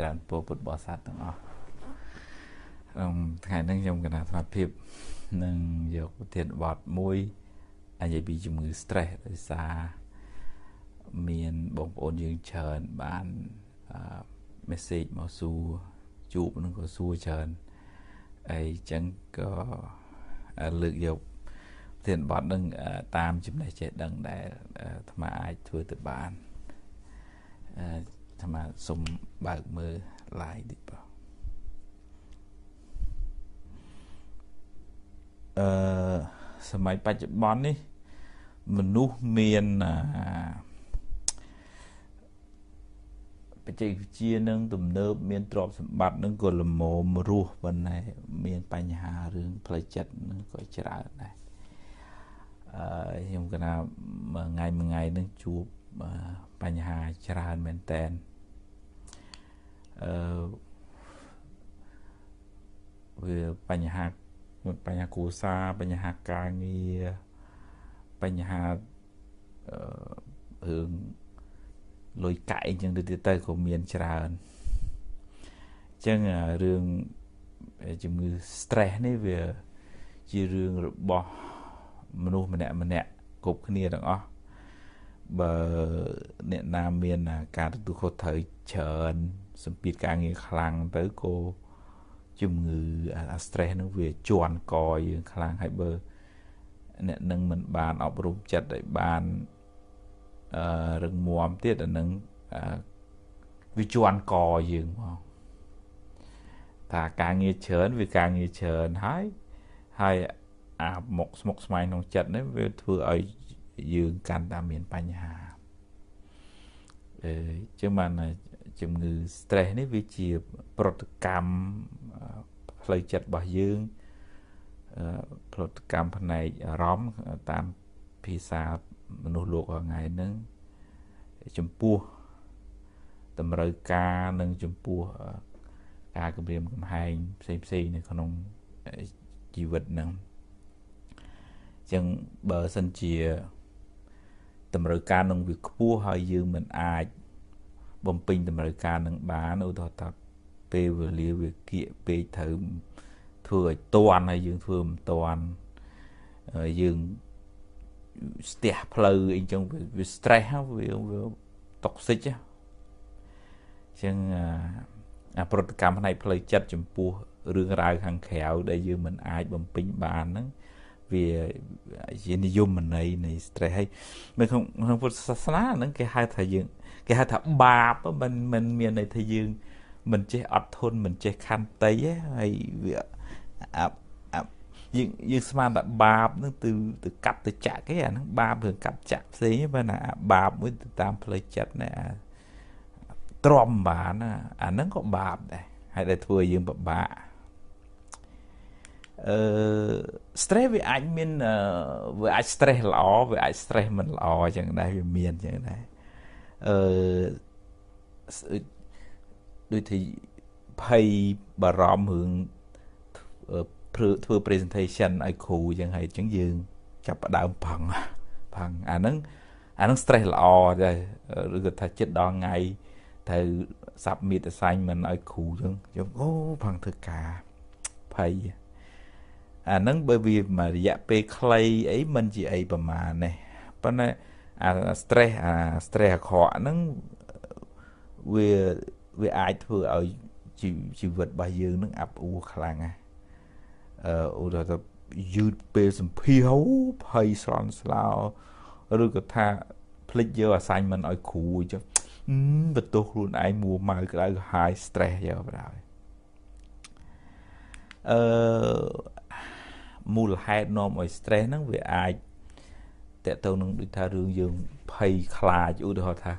ច្រើនពរពុទ្ធបរិស័ទទាំងអស់ក្នុងថ្ងៃនេះខ្ញុំកណាសមាភិបនឹងយកប្រធានបទមួយអាយពីជំងឺ stress ដោយសារមានបងប្អូនយើងច្រើនបាន message មកសួរជួបនឹងក៏សួរច្រើនអីចឹងក៏លើកយកប្រធានបទនឹងតាមចំណេះចេះដឹងដែលអាត្មាអាចធ្វើទៅបានអាត្មាសូមបើកមើល live តិចបងអឺសម័យបច្ចុប្បន្ននេះ មនុស្សមានបច្ចេកវិទ្យានឹងទំនើបមានទ្រព្យសម្បត្តិនឹងក៏លមមរស់ប៉ុន្តែមានបញ្ហារឿងផ្លូវចិត្តនឹងក៏ច្រើនដែរអឺខ្ញុំគណៈមួយថ្ងៃមួយថ្ងៃនឹងជួបបញ្ហាច្រើនមែនតើអឺវាបញ្ហាមួយបញ្ហាគ្រួសារបញ្ហាការងារបញ្ហាអឺរឿងលុយកាក់អីចឹងទៅទៀតទៅក៏មានច្រើនអញ្ចឹងរឿងជំងឺ stress នេះវាជារឿងរបស់មនុស្សម្នាក់ម្នាក់គ្រប់គ្នាទាំងអស់បើអ្នកណាមានការទទួលខុសត្រូវច្រើនសម្ពាធការងារខ្លាំងទៅក៏ជំងឺអា stress នឹងវាជន់កយើងខ្លាំងហើយបើ អ្នកនឹងមិនបានអប់រំចិត្តឲ្យបានអឺរឹងមាំទៀតអានឹងវាជន់កយើងមកថាការងារច្រើន វាការងារច្រើនហើយហើយអាមកស្មុកស្មាញក្នុងចិត្តនេះវាធ្វើឲ្យយើងកាន់តែមានបញ្ហាអឺចឹងបានជំងឺ stress នេះវាជាប្រតិកម្មផ្លូវចិត្តរបស់យើងប្រតិកម្មផ្នែកអារម្មណ៍តាមភាសាមនុស្សលោកថ្ងៃហ្នឹងចំពោះតម្រូវការនិងចំពោះការគម្រាមកំហែងផ្សេងផ្សេងនៅក្នុងជីវិតហ្នឹងអញ្ចឹងបើសិនជា តម្រូវការនឹងវាខ្ពស់ហើយយើងមិនអាចបំពេញតម្រូវការនឹងបានឧទាហរណ៍ថាពេលវេលាវាគៀកពេកត្រូវធ្វើឲ្យតាន់ហើយយើងធ្វើមិនតាន់យើងស្ទះផ្លូវអីចឹងវា stress វាវា toxic អញ្ចឹងអាប្រតិកម្មផ្នែកផ្លូវចិត្តចំពោះរឿងរ៉ាវខាងក្រៅដែលយើងមិនអាចបំពេញបានហ្នឹងវាជានិយមន័យនៃ stress ហើយនៅក្នុងក្នុងពុទ្ធសាសនាហ្នឹងគេហៅថាយើងគេហៅថាបាបមិនមិនមានន័យថាយើង មិនចេះអត់ធន់មិនចេះខន្តីទេហើយវាអាយើងយើងស្មានថាបាបហ្នឹង ទៅទៅកាប់ទៅចាក់គេអាហ្នឹងបាបរឿងកាប់ចាក់ផ្សេងបើណាបាបមួយទៅតាមផ្លូវចិត្តណាទ្រាំបានណាអាហ្នឹងក៏បាបដែរហើយដែលធ្វើឲ្យយើងពិបាកអឺ stress វាអាចមានវាអាច stress ល្អវាអាច stress មិនល្អអញ្ចឹងដែរវាមានអញ្ចឹងដែរអឺដូចជាភ័យបារម្ភរឿងធ្វើ presentation ឲ្យគ្រូយ៉ាងហេតុចឹងយើងចាប់ផ្ដើមផឹងផឹងអាហ្នឹងអាហ្នឹង stress ល្អដែរឬក៏ថាចិត្តដល់ថ្ងៃត្រូវសាប់មីតសាញ់មិនឲ្យគ្រូចឹងខ្ញុំអូផឹងធ្វើការភ័យអាហ្នឹងបើវាមករយៈពេលខ្លីអីមិនជាអីប្រមាណទេប៉ុន្តែអា stress អា stress អាក្រក់ហ្នឹងវាវាអាចធ្វើឲ្យជីវិតរបស់យើងនឹងអាប់អួរខ្លាំងណាស់អឺឧទាហរណ៍យឺតពេលសម្ភារភ័យស្រន់ស្លោឬក៏ថាភ្លេចយក assignment ឲ្យគ្រូចុះបន្ទោសខ្លួនឯងមួម៉ៅក្តៅក្រហាយ stress យកបណ្ដោយអឺមូលហេតុនាំឲ្យ stress ហ្នឹងវាអាចតកតទៅនឹងដូចថារឿងយើងភ័យខ្លាចឧទាហរណ៍ថា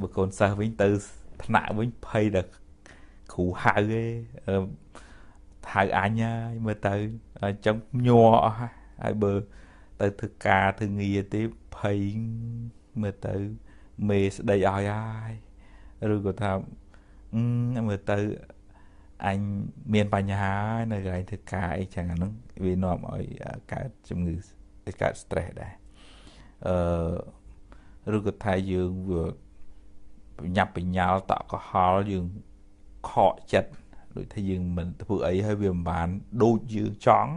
បើកូនសិស្សវិញទៅថ្នាក់វិញភ័យដល់គ្រូហៅឯងហៅអញហើយមើលទៅអញ្ចឹងញ័រអស់ហើយបើទៅធ្វើការធ្វើងារទេភ័យមើលទៅមេស្ដីឲ្យហើយឬក៏ថាមើលទៅអញមានបញ្ហានៅកន្លែងធ្វើការអីចឹងអាហ្នឹងវានាំឲ្យកើតជំងឺកើត stress ដែរអឺឬក៏ថាយើងវាបញ្ញាប់បញ្ញាល់តក់កុហលយើងខកចិត្តដូចថាយើងមិនធ្វើអីហើយវាមិនបានដូចយើងចង់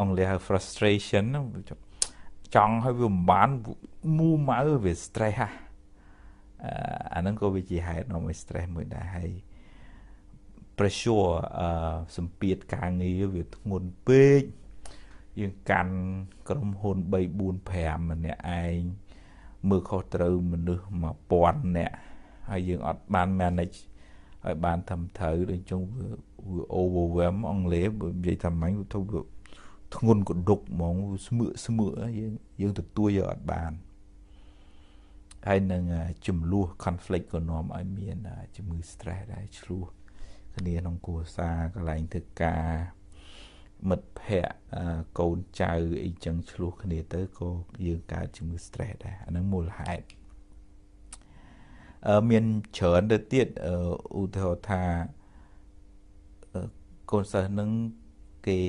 អង់គ្លេសហៅ frustration ចង់ហើយវាមិនបានមូម៉ៅវា stress ហ่ะអាហ្នឹងក៏វាជាហេតុនាំឲ្យ stress មួយដែរហើយ pressure អឺសម្ពាធការងារវាធ្ងន់ពេកយើងកាន់ក្រុមហ៊ុន3 4 5ម្នាក់ឯងមើលខុសត្រូវមនុស្ស1000នាក់ហើយយើងអត់បាន manage ឲ្យបានត្រឹមត្រូវដូចជុងវា overwhelm អង់គ្លេសនិយាយថាម៉េចវាទៅធ្ងន់កដុកហ្មងស្មឹកស្មឹកយើងយើងទទួលយកអត់បានហើយនឹងចំនួន conflict ក៏នាំឲ្យមានជំងឺ stress ដែរឆ្លោះគ្នាក្នុងគ្រួសារកន្លែងធ្វើការមិត្តភ័ក្តិកូនចៅអីចឹងឆ្លោះគ្នាទៅក៏យើងកើតជំងឺ stress ដែរអាហ្នឹងមូលហេតុអឺមានច្រើនទៅទៀតឧទាហរណ៍ថាកូនសិស្សនឹងគេ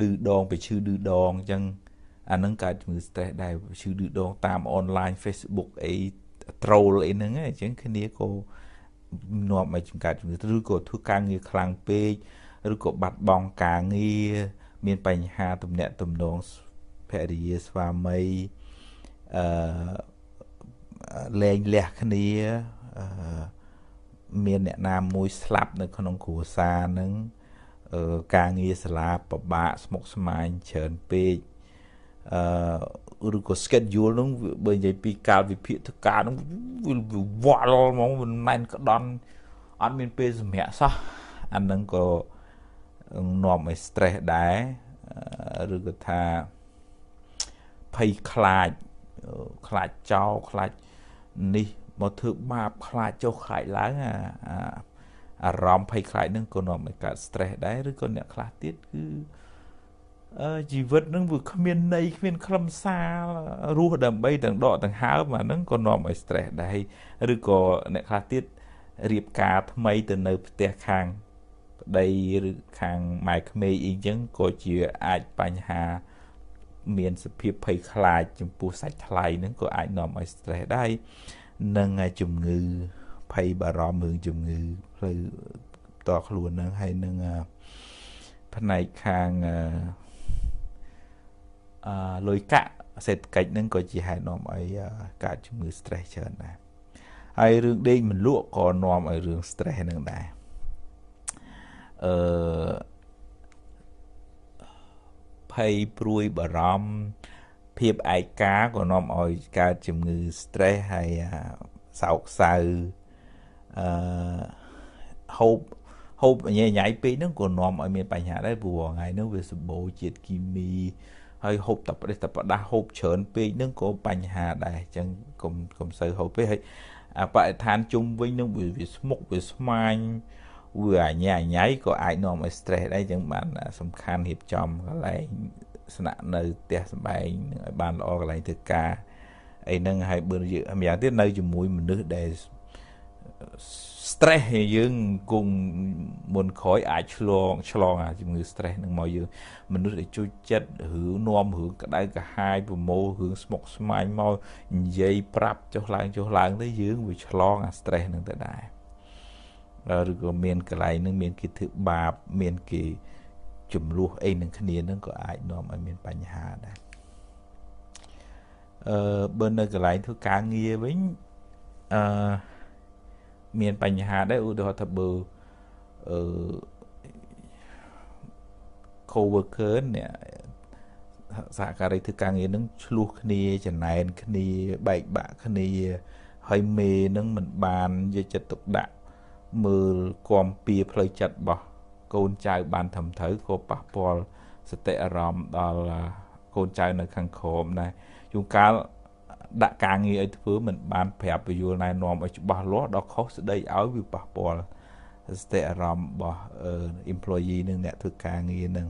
ឌឺដងទៅឈឺឌឺដងអញ្ចឹងអានឹងកើតជំងឺ stress ដែរឈឺឌឺដង តាម online Facebook អី troll អីហ្នឹងអញ្ចឹងគ្នាក៏នាំមកចំកើតជំងឺឬក៏ធ្វើការងារខ្លាំងពេកឬក៏បាត់បង់ការងារមានបញ្ហាទំនាក់ទំនងភរិយាស្វាមីអឺលែងលះគ្នាអឺមាន អ្នកណាមួយស្លាប់នៅ ក្នុងគ្រួសារនឹងការងារសាលាពិបាកស្មុគស្មាញច្រើនពេកអឺឬក៏ schedule នឹងបើនិយាយពីកាលវិភាគធ្វើការនឹងវាវល់ហ្មងមិនមែនក្តន់អត់មានពេលសម្រាប់សោះអានឹងក៏នាំឲ្យ stress ដែរឬក៏ថាភ័យខ្លាចខ្លាចចោលខ្លាចនេះមកធ្វើបាបខ្លាចចុះខ្លាចឡើងអាអារម្មណ៍ភ័យខ្លាចនឹងក៏នាំឲ្យកើត stress ដែរឬក៏អ្នកខ្លះទៀតគឺជីវិតនឹងវាគ្មានន័យគ្មានខ្លឹមសាររស់ដើម្បីទាំងដកទាំងហើមអានឹងក៏នាំឲ្យ stress ដែរឬក៏អ្នកខ្លះទៀតរៀបការ ថ្មី ទៅនៅ ផ្ទះខាងប្តីឬខាងម៉ែក្មេងអីចឹងក៏ជាអាចបញ្ហា មានសភាពភ័យខ្លាចចំពោះសាច់ថ្លៃនឹងក៏អាចនាំឲ្យ stress ដែរនិងជំងឺភ័យបារម្ភរឿងជំងឺផ្លូវតខ្លួននឹងហើយនឹងផ្នែកខាងអឺលុយកាក់សេដ្ឋកិច្ចនឹងក៏ជាហេតុនាំឲ្យកើតជំងឺ stress ច្រើនដែរហើយរឿងដេកមិនលក់ក៏នាំឲ្យរឿង stress នឹងដែរអឺភ័យព្រួយបារម្ភភាពឯកាក៏នាំឲ្យកើតជំងឺ stress ហើយសោកសៅអឺហូបហូបញ៉ៃញ៉ៃពេកហ្នឹងក៏នាំឲ្យមានបញ្ហាដែរព្រោះថ្ងៃហ្នឹងវាសម្បូរជាតិគីមី ហើយហូបតប្រេះតប្រដាស់ហូបច្រើនពេកហ្នឹងក៏បញ្ហាដែរអញ្ចឹងកុំកុំសូវហូបពេកហើយបរិស្ថានជុំវិញហ្នឹងវាស្មុកវាស្មាញវាអញ្ញាញ៉ៃក៏អាចនាំឲ្យ stress ដែរចឹងបានសំខាន់រៀបចំកន្លែងស្នាក់នៅផ្ទះសម្បែងនឹងឲ្យបានល្អកន្លែងធ្វើការអីហ្នឹងហើយបើយើងម្យ៉ាងទៀតនៅជាមួយមនុស្សដែល stress យើងគង់មុនក្រោយអាចឆ្លងឆ្លងអាជំងឺ stress នឹងមកយើងមនុស្សដែលជួយចិត្តឬនាំរឿងក្តៅក្រហាយប្រមូលរឿងស្មុកស្មាញមកនិយាយប្រាប់ចុះឡើងចុះឡើងទៅយើងវាឆ្លងអា stress នឹងទៅដែរឬក៏មានកន្លែងនឹងមានគេធ្វើបាបមាន គេចំនួនអីនឹងគ្នានឹងក៏អាចនាំឲ្យមានបញ្ហាដែរអឺបើនៅកន្លែងធ្វើការងារវិញអឺមានបញ្ហាដែរឧទាហរណ៍ថាបើអឺ coworker អ្នកសហការីធ្វើការងារនឹងឆ្លោះគ្នាចំណែនគ្នាបែកបាក់គ្នាហើយមេនឹងមិនបានយកចិត្តទុកដាក់មើលគំពីផ្លូវចិត្តរបស់កូនចៅបានត្រឹមត្រូវក៏ប៉ះពាល់សតិអារម្មណ៍ដល់កូនចៅនៅខាងក្រោមដែរជួនកាលដាក់ការងារឲ្យធ្វើមិនបានប្រាប់ពយល់ណែនាំឲ្យច្បាស់លាស់ដល់ខុសស្ដីឲ្យវាប៉ះពាល់សតិអារម្មណ៍របស់ employee នឹងអ្នកធ្វើការងារនឹង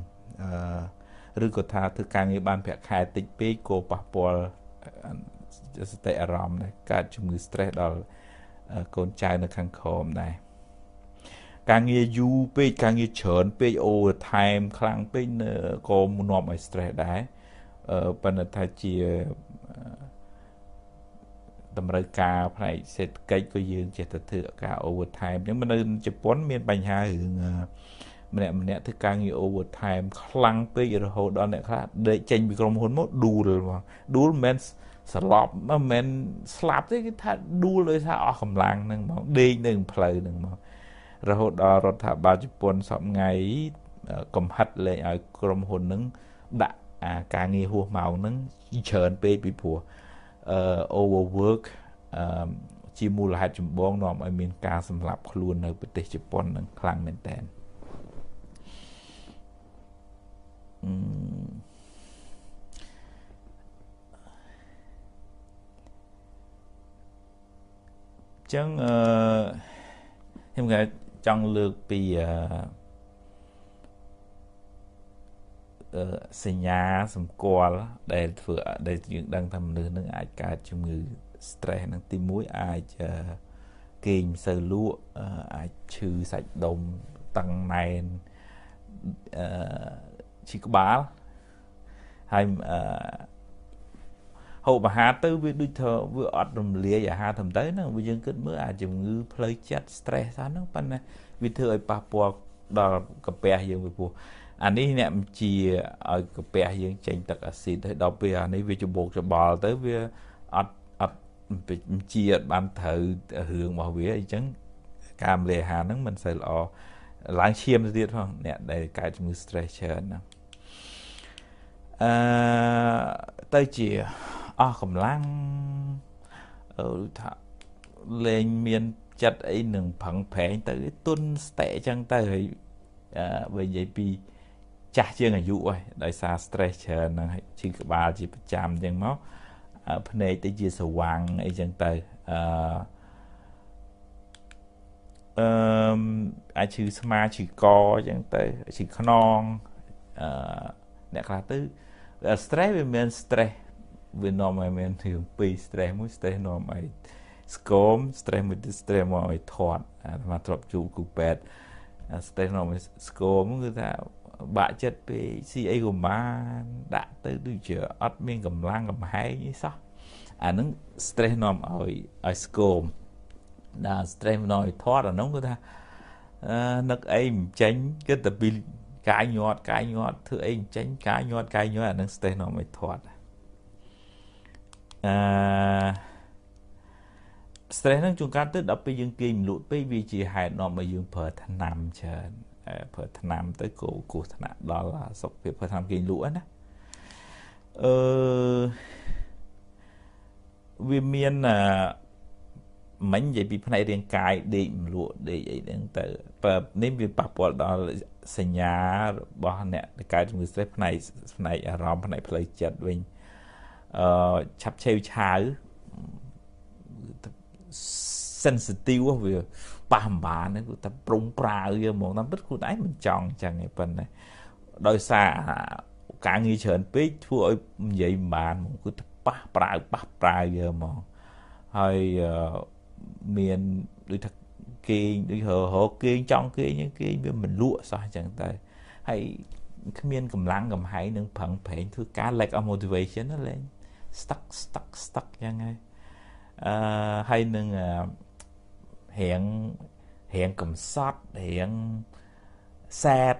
ឬក៏ថាធ្វើការងារបានប្រាក់ខែតិចពេកក៏ប៉ះពាល់សតិអារម្មណ៍ដែរកើតជំងឺ stress ដល់កូនចៅនៅខាងក្រោមដែរការងារយូរពេកការងារច្រើនពេកអូថែមខ្លាំងពេកក៏នាំឲ្យ stress ដែរប៉ុន្តែថាជាតម្រូវការផ្នែកសេដ្ឋកិច្ចក៏យើងចេះតែធ្វើការ overtime អញ្ចឹងនៅជប៉ុន មានបញ្ហារឿងម្នាក់ម្នាក់ធ្វើការងារ overtime ខ្លាំងពេករហូតដល់អ្នកខ្លះដេកចេញពីក្រុមហ៊ុនមកដួលហ្មងដួលមិនមែនស្លាប់មិនមែនស្លាប់ទេគឺថាដួលដោយសារអស់កម្លាំងហ្នឹងហ្មងដេកនៅក្នុងផ្លូវហ្នឹងហ្មងរហូតដល់រដ្ឋាភិបាលជប៉ុនសពថ្ងៃកំហិតលែងឲ្យក្រុមហ៊ុននឹងដាក់អាការងារហួសម៉ោងនឹងច្រើនពេកពីព្រោះអឺ overwork អឺជាមូលហេតុចម្បង នាំឲ្យមានការសម្លាប់ខ្លួននៅប្រទេសជប៉ុននឹងខ្លាំងមែនតើចឹងអឺខ្ញុំគេចង់លើកពីអឺសញ្ញាសម្គាល់ដែលធ្វើដែលយើងដឹងថាមនុស្សនឹងអាចកើតជំងឺ stress នឹងទី1អាចគេងមិនសូវលក់អាចឈឺសាច់ដុំតឹងណែនអឺឈឺក្បាលហើយអឺហូបអាហារទៅវាដូចថាវាអត់រំលាយអាហារធំទៅហ្នឹងវាយើងគិតមើលអាជំងឺផ្លូវចិត្ត stress ថាហ្នឹងប៉ុន្តែវាធ្វើឲ្យប៉ះពាល់ដល់កាពះយើងពីព្រោះអានេះអ្នកបញ្ជាឲ្យកាពះយើងចេញទឹកអាស៊ីតហើយដល់ពេលអានេះវាច្បោកច្បល់ទៅវាអត់អត់បញ្ជាអត់បានត្រូវរឿងរបស់វាអញ្ចឹងការរំលាយអាហារហ្នឹងមិនសូវល្អឡើងឈាមទៅទៀតផងអ្នកដែលកើតជំងឺ stress ច្រើនហ្នឹងអឺទៅជាអស់កម្លាំងថាលែងមាន ចិត្តអីនឹងប្រឹងប្រែង ទៅទុនស្តេចឹងទៅហើយបើនិយាយពី ចាស់ជាងអាយុហើយដោយសារ stress ច្រើនហ្នឹងហើយឈឺក្បាលជាប្រចាំចឹងមកភ្នែកទៅជាស្រវាំងអីចឹងទៅអឺអឺអាចឈឺស្មាឈឺកចឹងទៅឈឺខ្នងអឺអ្នកខ្លះទៅ stress វាមាន stress វានាំឲ្យមានរឿងពីរ stress មួយ stress នាំឲ្យស្គម stress មួយ stress មកឲ្យធាត់អាអាទ្របជួបគូពេទ្យ stress នាំឲ្យស្គមគឺថាបាក់ចិត្តពេកស៊ីអីក៏បានដាក់ទៅដូចជាអត់មានកម្លាំងកំហែងអីសោះអាហ្នឹង stress នាំឲ្យឲ្យស្គមដល់ stress នាំឲ្យធាត់អាហ្នឹងគឺថានឹកអីមិនចេញគិតតែពី កាយញាត់ កាយញាត់ធ្វើអីមិនចេញកាយញាត់កាយញាត់អាហ្នឹង stress នាំឲ្យធាត់អឺ stress នឹងជួនកាលទៅដល់ពេលយើងគេងមិនលក់ពេកវាជាហេតុនាំឲ្យយើងប្រើថ្នាំច្រើនប្រើថ្នាំទៅគោគោះថ្នាក់ដល់សុខភាពប្រើថ្នាំគេងលក់ហ្នឹងណាអឺវាមានអឺមិញនិយាយពីផ្នែករាងកាយដេកមលក់ដេកអីហ្នឹងទៅបើនេះវាប៉ះពាល់ដល់សញ្ញារបស់អ្នកដែលកើតជំងឺ stress ផ្នែកផ្នែកអារម្មណ៍ផ្នែកផ្លូវចិត្តវិញអឺអឺឆាប់ឆេវឆាវ sensitive វាប៉ះម្បានហ្នឹងគឺតែប្រុងប្រើយើហ្មងតាមពិតខ្លួនឯងមិនចង់អញ្ចឹងឯប៉ុណ្ណេះដោយសារការងារច្រើនពេកធ្វើឲ្យនិយាយមិនបានហ្មងគឺតែប៉ះប្រើប៉ះប្រើយើហ្មងហើយមានដូចថាគេងដូចរហោគេងចង់គេងគេងវាមិនលក់សោះអញ្ចឹងទៅហើយគ្មានកម្លាំងកំហែងនឹងប្រឹងប្រែងធ្វើការ lack of motivation ណាលេង stuck stuck stuck យ៉ាងហ្នឹងអឺហើយនឹងរៀងរៀងកំសត់រៀងសែត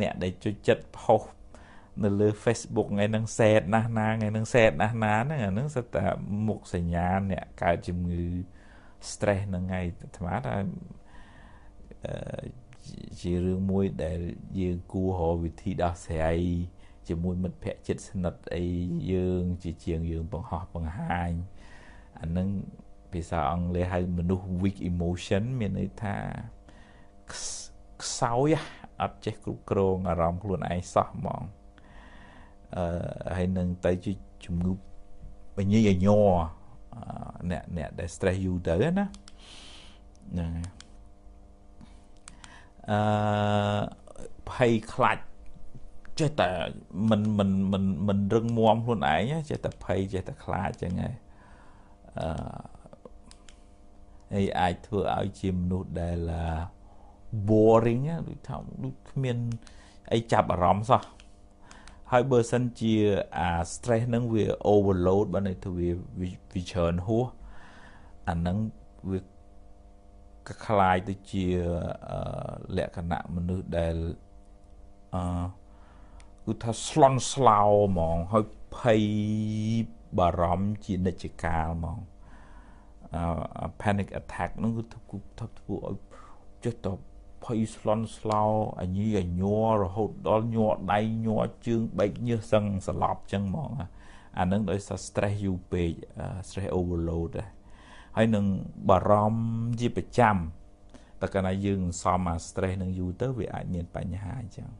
អ្នកដែលជួយចិត្តផុសនៅ លើ Facebook ថ្ងៃហ្នឹងសែតណាស់ណាថ្ងៃហ្នឹងសែតណាស់ណាហ្នឹងអាហ្នឹងសិតតែមុខសញ្ញាអ្នកកើតជំងឺ stress ហ្នឹងឯងអាត្មាថាជារឿងមួយដែលយើងគួររកវិធីដោះស្រាយជាមួយមិត្តភ័ក្តិជិតស្និទ្ធអីយើង ជាជាងយើង បង្ហោះបង្ហាញអានឹងភាសាអង់គ្លេសហៅមនុស្ស weak emotion មានន័យថាខ្សោយអត់ចេះគ្រប់គ្រងអារម្មណ៍ខ្លួនឯងសោះហ្មងអឺហើយនឹងទៅជាជំងឺបញ្ញាយញ័រអ្នកអ្នកដែល stress យូរទៅណាហ្នឹងអឺភ័យខ្លាច់ចេះតែមិនមិនមិនមិនរឹងមាំខ្លួនឯងចេះតែភ័យចេះតែខ្លាចចឹងហើយអឺអីអាចធ្វើឲ្យជាមនុស្សដែល boring ដូចថាដូចគ្មានអីចាប់អារម្មណ៍សោះហើយបើសិនជា អា stress ហ្នឹងវា overload បើន័យថាវាវាច្រើនហួសអាហ្នឹងវាក៏คล้ายទៅជាលក្ខណៈមនុស្សដែលអឺគឺថាស្លន់ស្លោហ្មងហើយភ័យបារម្ភជានិច្ចកាលហ្មង panic attack នឹងគឺថាធ្វើឲ្យចេះតភ័យស្លន់ស្លោអញីអញ័ររហូតដល់ញ័រដៃញ័រជើងបែកញើសសឹងស្លាប់ចឹងហ្មងអានឹងដោយសារ stress យូរពេក stress overload ហើយនឹងបារម្ភជាប្រចាំតែកាលណា យើងសំអា stress នឹងយូរទៅវាអាចមានបញ្ហាអញ្ចឹង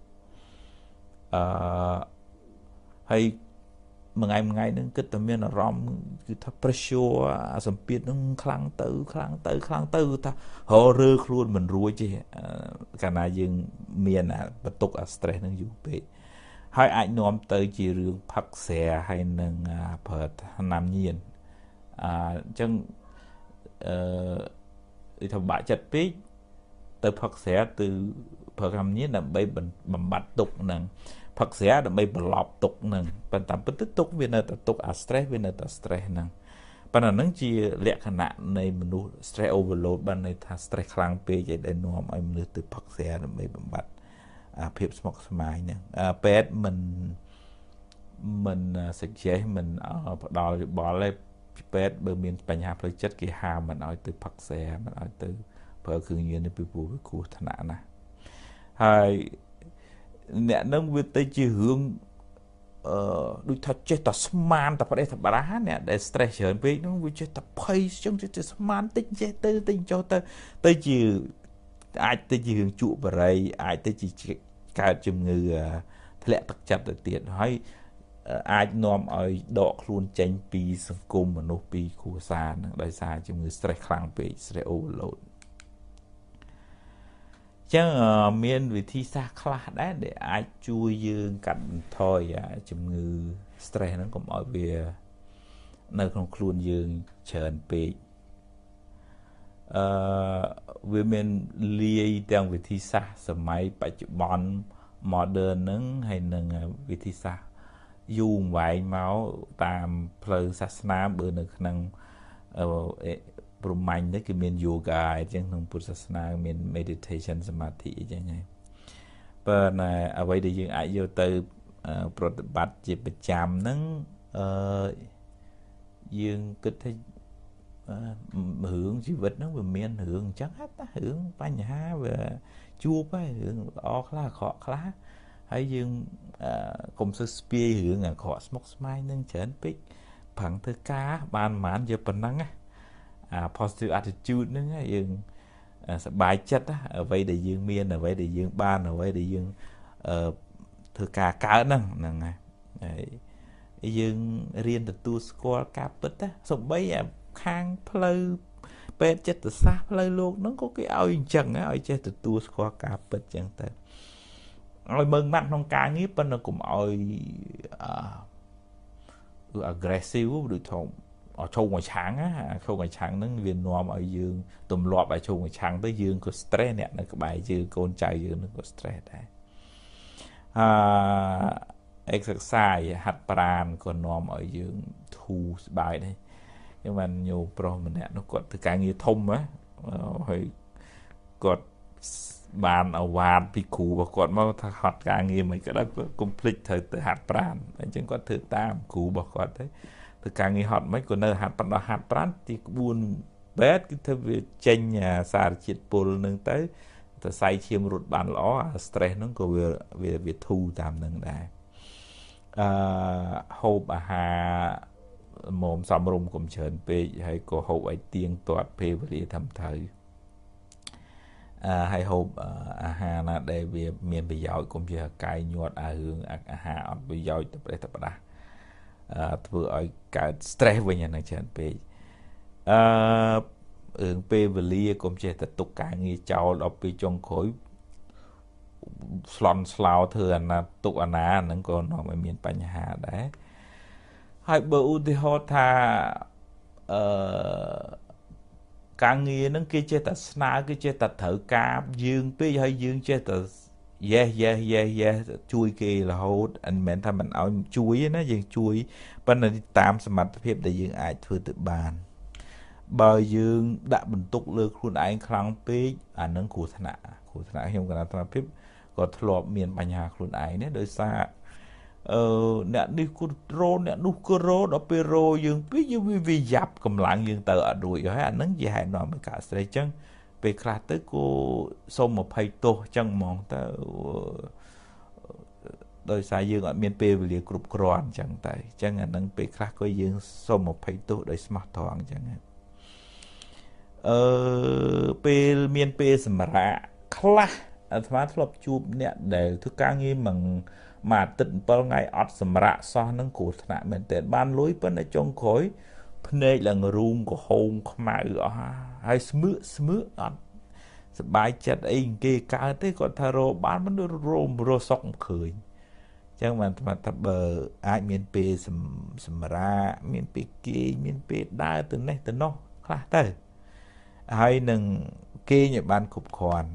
អឺហើយមួយថ្ងៃមួយថ្ងៃហ្នឹងគិតតែមានអារម្មណ៍គឺថា pressure អាសម្ពាធហ្នឹងខ្លាំងទៅ ខ្លាំងទៅខ្លាំងទៅ ថាររើខ្លួនមិនរួចទេកាលណាយើងមានអាបន្ទុកអា stress ហ្នឹងយូរពេកហើយអាចនាំទៅ ជារឿងផឹកស្រាហើយនឹងប្រើថ្នាំញៀនអញ្ចឹងអឺថាបាក់ចិត្តពេកទៅផឹកស្រាទៅផឹកហាមញៀនដើម្បីបំបត្តិទុកនឹងផឹកស្រាដើម្បីបន្លប់ទុកនឹងប៉ុន្តែពិតទៅទុក វានៅតែទុកអា stress វានៅតែ stress ហ្នឹងប៉ុន្តែនឹងជាលក្ខណៈនៃមនុស្ស stress overload បានន័យថា stress ខ្លាំងពេកឯដែលនាំឲ្យមនុស្សទៅផឹកស្រាដើម្បីបំបត្តិអាភាពស្មុគស្មាញហ្នឹងពេទ្យមិនមិន suggest មិនផ្ដល់យោបល់ទេពេទ្យបើមានបញ្ហាផ្លូវចិត្តគេហាមមិនឲ្យទៅផឹកស្រាមិនឲ្យទៅប្រើគ្រឿងញៀននេះពីព្រោះវាគ្រោះថ្នាក់ណាស់ហើយអ្នកនឹងវាទៅជារឿងអឺដូចថាចេះតែស្មានតែប្រទេសតែបារាអ្នកដែល stress ច្រើនពេកនោះវាចេះតែភ័យចឹងចេះតែស្មានតិចចេះទៅតិចចុះទៅទៅជាអាចទៅជារឿងជក់បរិយអាចទៅជាកើតជំងឺ ធ្លាក់ទឹកចិត្តទៅទៀតហើយអាចនាំឲ្យ ដកខ្លួនចេញពីសង្គមមនុស្សពីគ្រួសារនឹងដោយសារជំងឺ stress ខ្លាំងពេក stress overload ចឹងមានវិធីសាស្ត្រខ្លះដែរដែលអាចជួយយើងកាត់បន្ថយជំងឺ stress ហ្នឹងកុំឲ្យវានៅក្នុងខ្លួនយើងច្រើនពេកអឺវាមានលាយទាំងវិធីសាស្ត្រសម័យបច្ចុប្បន្ន modern ហ្នឹងហើយនឹងវិធីសាស្ត្រយូរវែងមកតាមផ្លូវសាសនាបើនៅក្នុងប្រមាញ់នេះគឺមាន yoga អញ្ចឹងក្នុងពុទ្ធសាសនាមាន meditation សមាធិអញ្ចឹងហើយប៉ុន្តែអ្វីដែលយើងអាចយកទៅប្រតិបត្តិជាប្រចាំហ្នឹងអឺយើងគិតថារឿងជីវិតហ្នឹងវាមានរឿងអញ្ចឹងហ្នឹងតារឿងបញ្ហាវាជួបហើយរឿងល្អខ្លះអាក្រក់ខ្លះហើយយើងកុំសឹកស្ពាយរឿងអាក្រក់ស្មុគស្មាញនឹងច្រើនពេកប្រឹងធ្វើការបានប្រហែលយកប៉ុណ្ណឹងណាអា positive attitude ហ្នឹងយើងសប្បាយចិត្តអ្វីដែលយើងមានអ្វីដែលយើងបានអ្វីដែលយើងធ្វើការកើតហ្នឹងហ្នឹងហើយយើងរៀនទទួលស្គាល់ការពិតណាសំបីខាងផ្លូវពេទ្យចិត្តសាស្ត្រផ្លូវលោកហ្នឹងក៏គេឲ្យអញ្ចឹងឲ្យចេះទទួលស្គាល់ការពិតអញ្ចឹងទៅឲ្យមើងម៉ាត់ក្នុងការងារប៉ុន្តែកុំឲ្យអឺ aggressive ដូចធំឈោងមួយឆាំងណាឈោងមួយឆាំងហ្នឹងវានាំឲ្យយើងទម្លាប់ឲ្យឈោងមួយឆាំងទៅយើងក៏ stress អ្នក នៅក្បែរយើងកូនចៅយើងនឹងក៏ stress ដែរអឺ exercise ហាត់ប្រាណក៏នាំឲ្យយើងធូរស្បើយដែរខ្ញុំបានញោមប្រុសម្នាក់នោះគាត់ធ្វើការងារធំណាហើយគាត់បានអវ៉ាតពីគ្រូរបស់គាត់មកថាហត់ការងារមិនក៏ដោយកុំភ្លេចត្រូវទៅហាត់ប្រាណអញ្ចឹងគាត់ធ្វើតាមគ្រូរបស់គាត់ទៅធ្វើការងារហត់មិនក៏នៅហាត់បណ្ដោះហាត់ប្រានទីក្បួនបែតគឺធ្វើវាចេញអាសារជាតិពុលនឹងទៅ ទៅសៃឈាមរត់បានល្អអា stress ហ្នឹងក៏វាវាវាធូរតាមនឹងដែរអឺហូបអាហារមុំសំរុំកុំច្រើនពេកហើយក៏ហូបឲ្យទៀងទាត់ពេលវេលាធំទៅអឺហើយហូបអាហារណាដែលវា មានប្រយោជន៍កុំជាកាយញាត់អារឿងអាហារអត់ប្រយោជន៍ទៅប្រេះទៅប្រដាស់ធ្វើឲ្យកើត stress វិញអានឹងច្រើនពេកអឺរឿងពេលវេលាកុំចេះតែទុកការងារចោលដល់ពេលចុងក្រោយស្លន់ស្លោធ្វើអាណាទុកអាណាហ្នឹងក៏នាំឲ្យមានបញ្ហាដែរហើយបើឧទាហរណ៍ថាអឺការងារហ្នឹងគេចេះតែស្នើគេចេះតែត្រូវការយើងពេកហើយយើងចេះតែ yes yes yes yes ជួយគេរហូតមិនមែនថាមិនឲ្យជួយណាយើងជួយប៉ុន្តែតាមសមត្ថភាពដែលយើងអាចធ្វើទៅបានបើយើងដាក់បន្ទុកលើខ្លួនឯងខ្លាំងពេកអានឹងគ្រោះថ្នាក់គ្រោះថ្នាក់ខ្ញុំកណ្ដាលថ្នាក់ភាពក៏ធ្លាប់មានបញ្ហាខ្លួនឯងណាដោយសារអឺអ្នកនេះគូរោអ្នកនោះគូរោដល់ពេលរោយើងពេកយើងវាយ៉ាប់កម្លាំងយើងទៅអត់រួចហើយអានឹងជាហេតុនាំឲ្យកើតស្រីអញ្ចឹងពេលខ្លះទៅគូសុំ20ទោសចឹងហ្មងទៅដោយសារយើងអត់មានពេលវេលាគ្រប់គ្រាន់ចឹងតែចឹងអានឹងពេលខ្លះក៏យើងសុំ20ទោសដោយស្មោះត្រង់ចឹងអឺពេលមានពេលសម្រាកខ្លះអាត្មាធ្លាប់ជួបអ្នកដែលធ្វើការងារមួយមួយអាទិត្យ7ថ្ងៃអត់សម្រាកសោះនឹងគ្រោះថ្នាក់មែនទែនបានលុយប៉ុន្តែចុងក្រោយភ្នែកឡើងរូមក្រហមខ្មៅអស់ហើយស្មឺកស្មឺកអត់សបាយចិត្តអីគេកើតទេគាត់ថារោបានមិនរោមរោសុកមិនឃើញអញ្ចឹងបានថាថាបើអាចមានពេលសម្រាមានពេលគេងមានពេលដើរទៅនេះទៅនោះខ្លះទៅហើយនឹងគេងឲ្យបានគ្រប់គ្រាន់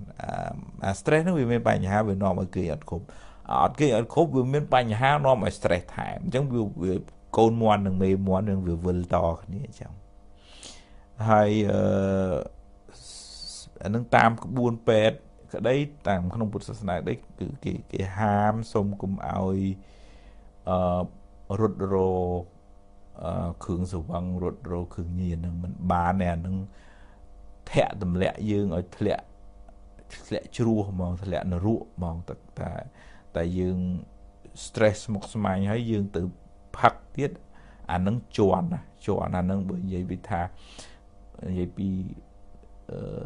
អា stress នោះវាមានបញ្ហាវានាំឲ្យគេងអត់គ្រប់អត់គេងអត់គ្រប់វាមានបញ្ហានាំឲ្យ stress ថែមអញ្ចឹងវាកូនមន់និងមេមន់នឹងវាវិលតគ្នាចឹងហើយអឺអានឹងតាមក្បួនពេទ្យក្តី តាមក្នុងពុទ្ធសាសនាក្តីគឺគេគេហាមសុំកុំឲ្យអឺរត់រោអឺគ្រឿងសវឹងរត់រោគ្រឿងញៀននឹងមិនបានទេអានឹងធាក់ទម្លាក់យើងឲ្យធ្លាក់ធ្លាក់ជ្រោះហ្មងធ្លាក់នរកហ្មងតែតែយើង stress ស្មុគស្មាញហើយយើងទៅផឹកទៀតអានឹងជន់ណាជន់អានឹងបើនិយាយពីថានិយាយពីអឺ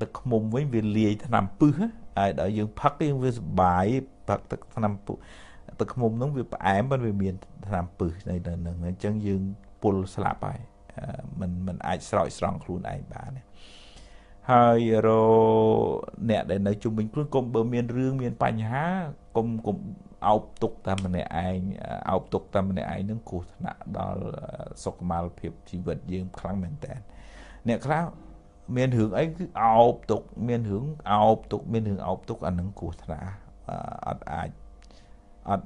ទឹកខ្មុំវិញ វាលាយថ្នាំពឹសហើយដល់យើងផឹកយើងវាសុបាយផឹកទឹកថ្នាំពុទឹកខ្មុំហ្នឹងវាផ្អែមប៉ុន្តែវាមានថ្នាំពឹសនៅនឹងអញ្ចឹងយើងពុលស្លាប់ហើយមិនមិនអាចស្រោចស្រង់ខ្លួនឯងបានទេហើយរអ្នកដែលនៅជុំវិញខ្លួនគុំបើមានរឿង មានបញ្ហាគុំគុំអោបទុកតែម្នាក់ឯងអោបទុកតែម្នាក់ឯងនឹងគ្រោះថ្នាក់ដល់សុខុមាលភាព ជីវិតយើងខ្លាំងមែនតើអ្នកខ្លះមានរឿងអីគឺអោបទុក មានរឿងអោបទុកមានរឿងអោបទុកអានឹងគ្រោះថ្នាក់អត់អាចអត់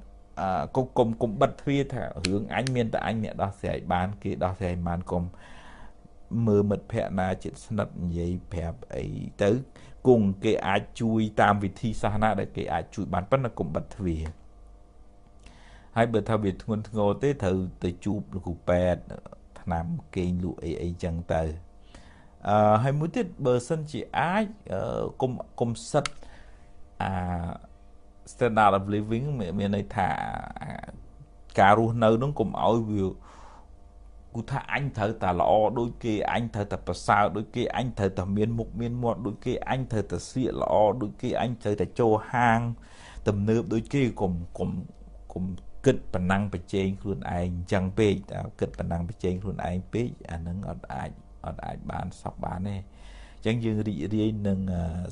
គុំគុំគុំបិទទ្វារថារឿងអញមានតែអញអ្នកដោះស្រាយបានគេដោះស្រាយបានគុំមើលមិត្តភក្តិណាជិតស្និទ្ធនិយាយប្រាប់អីទៅគង់គេអាចជួយ តាមវិធីសាស្ត្រណាដែលគេអាចជួយ បានប៉ុន្តែកុំបិទទ្វារហើយបើថាវាធ្ងន់ធ្ងរ ទេត្រូវទៅជួបលោកគ្រូប៉ែតឆ្នាំគេងលក់អីអីចឹងទៅអឺហើយមួយទៀតបើសិនជាអាចកុំកុំសិតអា standard of living មានន័យថាការរស់នៅនឹងកុំឲ្យវាគូថាអញត្រូវតែល្អដូចគេអញត្រូវតែប្រសើរដូចគេអញត្រូវតែមានមុខមានមាត់ដូចគេអញត្រូវតែស្លៀកល្អដូចគេអញត្រូវតែចូលហាងទំនើបដូចគេកុំកុំកុំគិតប្រណាំងប្រជែងខ្លួនឯងអញ្ចឹងពេកតែគិតប្រណាំងប្រជែងខ្លួនឯងពេកអានឹងអត់អាចអត់អាចបានសក់បានទេអញ្ចឹងយើងរីករាយនឹង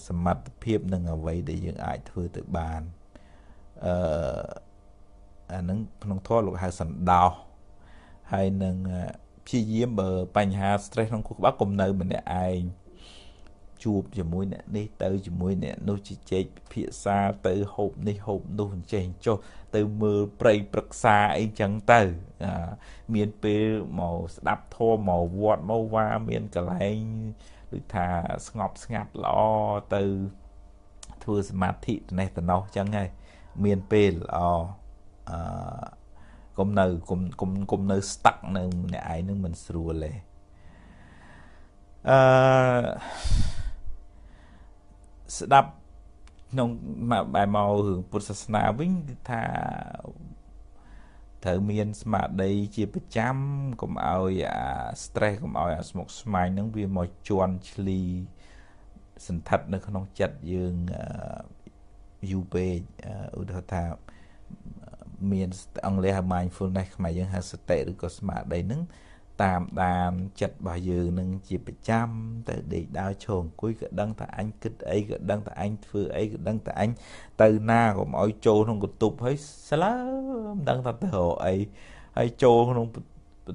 សមត្ថភាពនឹងអ្វីដែលយើងអាចធ្វើទៅបានអឺអានឹងក្នុងធម៌លោកហៅសណ្ដោសហើយនឹងព្យាយាមបើបញ្ហា stress ក្នុងខួរក្បាលកុំនៅម្នាក់ឯងជួបជាមួយអ្នកនេះទៅជាមួយអ្នកនោះជជែកពិភាក្សាទៅហូបនេះហូបនោះអញ្ចេះចុះទៅមើលប្រៃប្រឹក្សាអីចឹងទៅមានពេលមកស្ដាប់ធម៌មកវត្តមកវាមានកន្លែងដូចថាស្ងប់ស្ងាត់ល្អទៅ ធ្វើសមាធិត្នេះត្នោះចឹងហើយមានពេលល្អអឺកុំនៅកុំកុំកុំនៅ stuck នៅម្នាក់ឯងនឹងមិនស្រួលទេអឺស្ដាប់ក្នុងបែរមករឿងពុទ្ធសាសនាវិញគឺថាត្រូវមាន ស្មារតីជាប្រចាំកុំឲ្យអា stress កុំឲ្យអាស្មុគស្មាញនឹងវាមកជន់ឈ្លីសន្ធិដ្ឋនៅក្នុងចិត្តយើងយូរពេកឧទាហរណ៍ថាមានអង់គ្លេសហៅ mindfulness ខ្មែរយើងហៅសតិឬក៏ស្មារតីនឹងតាមដានចិត្តរបស់យើងនឹងជាប្រចាំទៅដេកដើរឈរអង្គុយក៏ដឹង ថាអញគិតអីក៏ដឹងថាអញធ្វើអីក៏ដឹងថាអញទៅណាកុំឲ្យចូលក្នុងកន្ទប់ហើយស្លើមដឹងថាទៅរកអីហើយចូលក្នុងប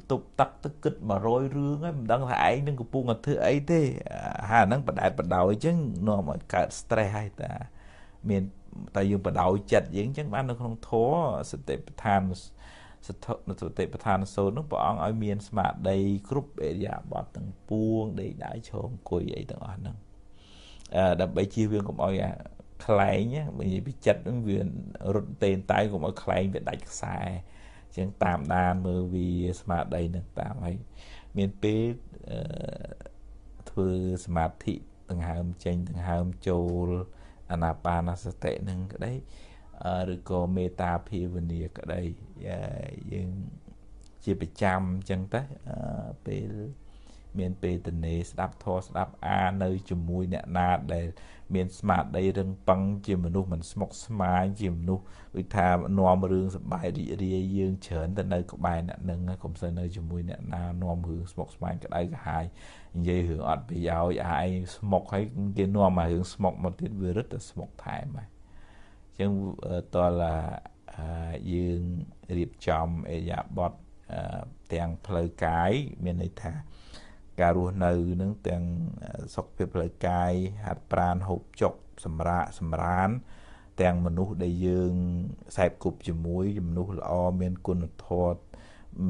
ន្ទប់ទឹកទៅគិត100រឿងហើយមិនដឹងថាឯងនឹងកំពុងតែធ្វើអីទេហាហ្នឹងបដែតបដោយអញ្ចឹងនាំឲ្យកើត stress ហើយតាមានតែយើងបដោយចិត្តយើងអញ្ចឹងបាននៅក្នុងធម៌សតិប្បដ្ឋានសទ្ធនសតិប្បដ្ឋានសូត្រនោះព្រះអង្គឲ្យមានស្មារតីគ្រប់អេរិយាបថទាំងពួងដេកដើរឈរអង្គុយអីទាំងអស់ហ្នឹងដើម្បីជៀសវាងកុំឲ្យខ្លែងបើនិយាយពីចិត្តហ្នឹងវារត់តេនតែកុំឲ្យខ្លែងវាដាច់ខ្សែចឹងតាមដានមើលវាស្មារតីនឹងតាមហើយមានពេលធ្វើសមាធិដង្ហើមចេញដង្ហើមចូលអាណាបានសតិនឹងក្តីឬក៏មេត្តាភាវនាក្តីយើងជាប្រចាំអញ្ចឹងទៅពេលមានពេលតនេស្ដាប់ធម៌ស្ដាប់អានៅជាមួយអ្នកណាដែលមានស្មារតីរឹងប៉ឹងជាមនុស្សមិនស្មុគស្មាញជាមនុស្សដូចថានាំរឿងសប្បាយរីករាយយើងច្រើនទៅនៅក្បែរអ្នកនឹងកុំសូវនៅជាមួយអ្នកណានាំរឿងស្មុគស្មាញក្តៅក្រហាយនិយាយរឿងអត់ប្រយោជន៍អាឯងស្មុគហើយគេនាំមករឿងស្មុគមកទៀតវារឹតតែស្មុគថែមហើយអញ្ចឹងតលាយើងរៀបចំអេយ៉ាបតទាំងផ្លូវកាយមានន័យថាការរស់នៅនឹងទាំងសុខភាពផ្លូវកាយហាត់ប្រានហូបចុកសម្រាកសម្រានទាំងមនុស្សដែលយើងខ្សែបគប់ជាមួយមនុស្សល្អមានគុណធម៌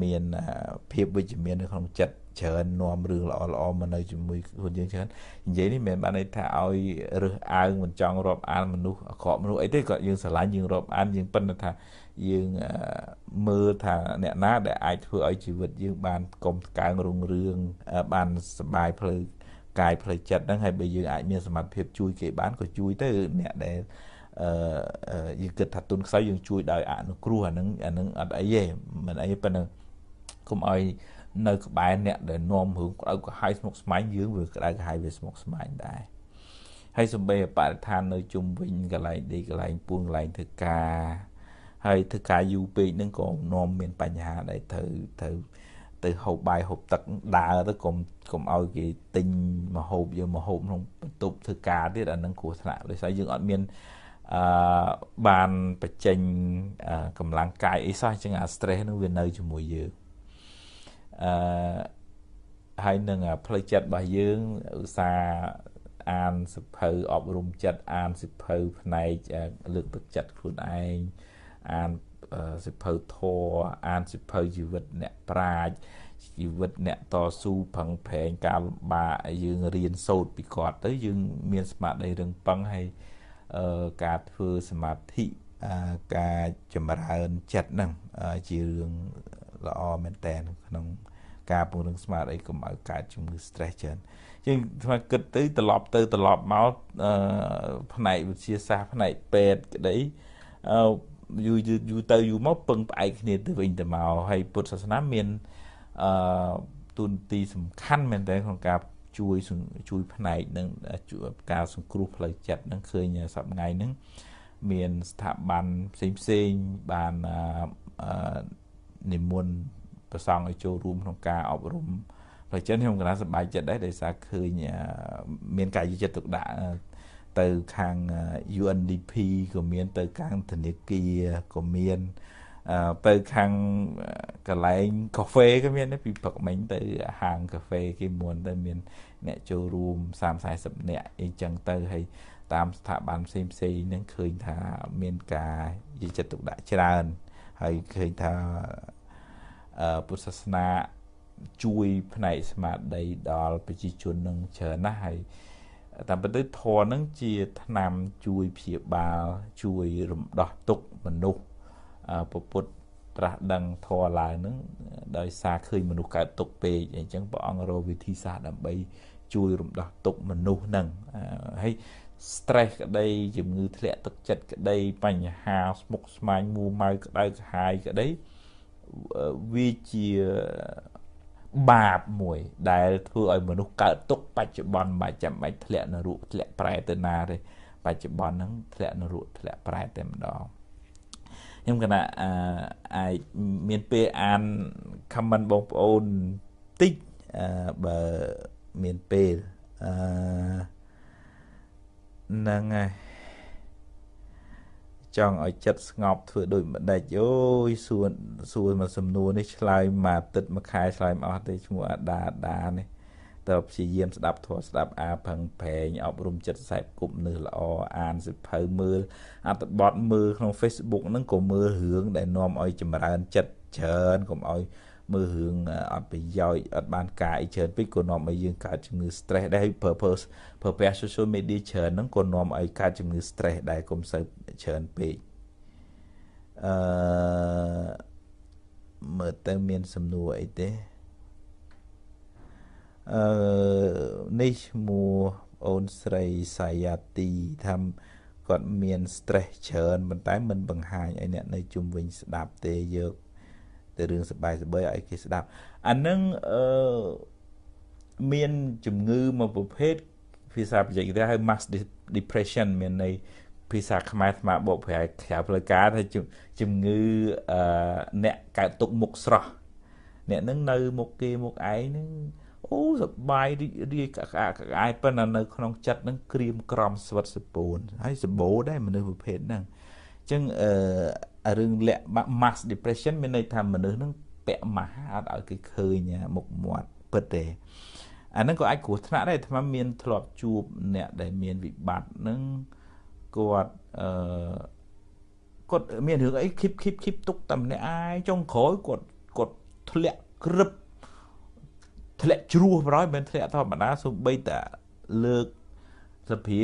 មានភាពវិជ្ជមាននៅក្នុងចិត្តច្រើននាំរឿងល្អល្អមកនៅជាមួយខ្លួនយើងច្រើននិយាយនេះមិនមែនបានន័យថាឲ្យរើសអើងមិនចង់រាប់អានមនុស្សអក្រក់មនុស្សអីទេគាត់យើងស្រឡាញ់យើងរាប់អានយើងប៉ុន្តែថាយើងមើលថាអ្នកណាដែលអាចធ្វើឲ្យជីវិតយើងបានកុំស្កើងរុងរឿងបានសុបាយផ្លូវកាយផ្លូវចិត្តហ្នឹងហើយបើយើងអាចមានសមត្ថភាពជួយគេបានក៏ជួយទៅអ្នកដែលអឺយើងគិតថាទុនខ្សោយយើងជួយដោយអនុគ្រោះអាហ្នឹងអាហ្នឹងអត់អីទេមិនអីប៉ុន្តែគុំឲ្យនៅ ក្បែរអ្នកដែលនាំរឿងក្តៅក្រហាយស្មុកស្មាញយើងវាក្តៅក្រហាយវាស្មុកស្មាញដែរហើយសំបីបរិស្ថាននៅជុំវិញកន្លែងដីកន្លែងពួនកន្លែងធ្វើការហើយធ្វើការយូរពេកហ្នឹងក៏នាំមានបញ្ហាដែរត្រូវត្រូវទៅហូបបាយហូបទឹកដើរទៅកុំកុំឲ្យគេទិញមកហូបយើងមកហូបក្នុងបន្ទប់ធ្វើការទៀតអានឹងគ្រោះថ្នាក់ដោយសារយើងអត់មានអឺបានបញ្ចេញកម្លាំងកាយអីសោះអញ្ចឹងអា stress នឹងវានៅជាមួយយើងអឺហើយនឹងផ្លូវចិត្តរបស់យើងឧស្សាហ៍អានសិភៅអប់រំចិត្តអានសិភៅផ្នែកលើកទឹកចិត្តខ្លួនឯងអឺអានសិភៅធរអានសិភៅជីវិតអ្នកប្រាជ្ញជីវិតអ្នកតស៊ូផឹងប្រែងការលំបាកយើងរៀនសូត្រពីគាត់ទៅយើងមានស្មារតីរឹងប៉ឹងហើយការធ្វើសមាធិការចម្រើនចិត្តហ្នឹងជារឿងល្អមែនតើក្នុង ការពង្រឹងស្មារតីកុំឲ្យកើតជំងឺ stress ច្រើនជាងថាគិតទៅត្រឡប់ទៅត្រឡប់មកផ្នែកវិទ្យាសាស្ត្រផ្នែកពេទ្យក្តីយូរយូរទៅយូរមកពឹងផ្អែកគ្នាទៅវិញទៅមកហើយពុទ្ធសាសនាមានអឺទូនទីសំខាន់មែនទែនក្នុងការជួយជួយ ផ្នែក នឹងការសង្គ្រោះផ្លូវចិត្តនឹងឃើញសប្ងៃនឹងមានស្ថាប័នផ្សេងផ្សេងបាននិមន្តប្រសង់ឲ្យចូលរួមក្នុងការអប់រំប្រជជនខ្ញុំកណាសប្បាយចិត្តដែរដោយសារឃើញមានការយកចិត្តទុកដាក់ទៅខាង UNDP ក៏មាន ទៅខាងធនាគារក៏មានទៅខាងកន្លែងកាហ្វេក៏មានពីព្រឹកមិញទៅហាងកាហ្វេ គេមុនទៅមានអ្នកចូលរួម30 40នាក់អីចឹងទៅហើយតាមស្ថាប័នផ្សេងផ្សេងហ្នឹងឃើញថាមានការយកចិត្តទុកដាក់ច្រើន ហើយឃើញថាពុទ្ធសាសនាជួយផ្នែកស្មារតីដល់ប្រជាជននឹងច្រើនណាស់ហើយតាមពិតទៅធម៌នឹងជាថ្នាំជួយព្យាបាលជួយរំដោះទុក្ខមនុស្សពពុទ្ធត្រាស់ដឹងធម៌ឡើងនឹង ដោយសារឃើញមនុស្សកើតទុក្ខពេកអញ្ចឹងព្រះអង្គរកវិធីសាស្ត្រដើម្បី ជួយ រំដោះទុក្ខមនុស្សនឹងហើយ stress ក្តីជំងឺ ធ្លាក់ទឹកចិត្តក្តី បញ្ហាស្មុគស្មាញមួម៉ៅក្តៅក្រហាយក្តីវាជាបាបមួយ ដែលធ្វើឲ្យមនុស្សកើតទុកបច្ចុប្បន្នមិនចាំបាច់ធ្លាក់នរកធ្លាក់ប្រែទៅណាទេបច្ចុប្បន្នហ្នឹងធ្លាក់នរកធ្លាក់ប្រែតែម្ដងខ្ញុំគណៈអាចមានពេលអាន comment បងប្អូនតិចបើមានពេលអឺហ្នឹងហើយចង់ឲ្យចិត្តស្ងប់ធ្វើដូចម្ដេចអូយសួរសួរមកសំណួរនេះឆ្លើយមកទឹកមួយខែឆ្លើយមិនអស់ទេឈ្មោះអាដាដានេះតើព្យាយាមស្ដាប់ធម៌ស្ដាប់ អាផឹងប្រែងអប់រំចិត្តសែបគប់នេះល្អអាន សិភៅមើលអត្ថបទមើលក្នុង Facebook ហ្នឹងក៏មើលរឿងដែលនាំឲ្យចម្រើនចិត្តច្រើនកុំឲ្យមើលរឿងអត់ប្រយោជន៍អត់បាន ការអីច្រើនពេកក៏នាំឲ្យយើងកើតជំងឺ stress ដែរ purpose ប្រើប្រាស់ social media ច្រើនហ្នឹងក៏នាំឲ្យកើតជំងឺ stress ដែរកុំសូវច្រើនពេកអឺមើលទៅមាន សំណួរអីទេអឺនេះឈ្មោះអូនស្រីសាយាទីថាគាត់ មាន stress ច្រើនប៉ុន្តែមិនបង្ហាញឲ្យអ្នកនៅជុំវិញស្ដាប់ទេយកទៅរឿងសបាយសបាយឲ្យគេស្ដាប់អានឹងអឺមានជំងឺមួយប្រភេទភាសាបច្ចេកទេសហៅ mass depression មានន័យភាសាខ្មែរស្មាបកប្រែក្រៅផ្លូវការថាជំងឺអឺអ្នកកើតទុកមុខស្រស់អ្នកនឹងនៅ មុខគេមុខឯងនឹងអូសបាយរីករាយកាក់កាក់អាយប៉ុន្តែនៅ ក្នុងចិត្តនឹងក្រៀមក្រំស្វិតសពូន ហើយសបោដែរមនុស្សប្រភេទហ្នឹងអញ្ចឹងអឺរឿងលាក់បាក់ mass depression មានន័យថាមនុស្សនឹងពាក់ម៉ាស់អត់ឲ្យគេឃើញមុខមាត់ពិតទេអាហ្នឹងក៏អាចគ្រោះថ្នាក់ដែរអាត្មាមានធ្លាប់ជួបអ្នកដែលមានវិបត្តិហ្នឹងគាត់អឺគាត់មានរឿងអីឃីបឃីបឃីបទុកតែម្នាក់ឯងចុងក្រោយគាត់គាត់ធ្លាក់ក្រឹបធ្លាក់ជ្រោះបរោយមិនធ្លាក់ធម្មតាសូម្បីតែលើកសភា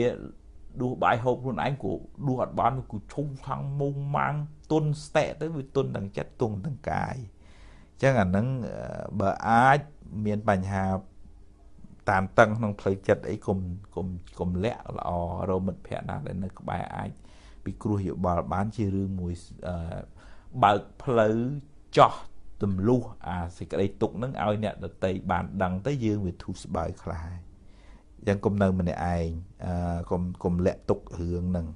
ដួសបាយហូបខ្លួនឯងគូដួសអត់បានគូឈុំខាំងមុំម៉ាំងទុនស្ទាក់ទៅវាទុនទាំងចិត្តទុំទាំងកាយអញ្ចឹងអាហ្នឹងបើអាចមានបញ្ហាតានតឹងក្នុងផ្លូវចិត្តអីគុំគុំគុំលាក់ល្អរមិត្តភ័ក្ដិណាដែលនៅ ក្បែរអាចពិគ្រោះយោបល់បាន ជារឿងមួយបើកផ្លូវចោះទម្លុះអាសេចក្តីទុក នឹងឲ្យអ្នកដតីបានដឹងទៅយើងវាធូរស្បើយខ្លះហើយអញ្ចឹងកុំនៅម្នាក់ឯងកុំកុំលាក់ទុករឿងហ្នឹង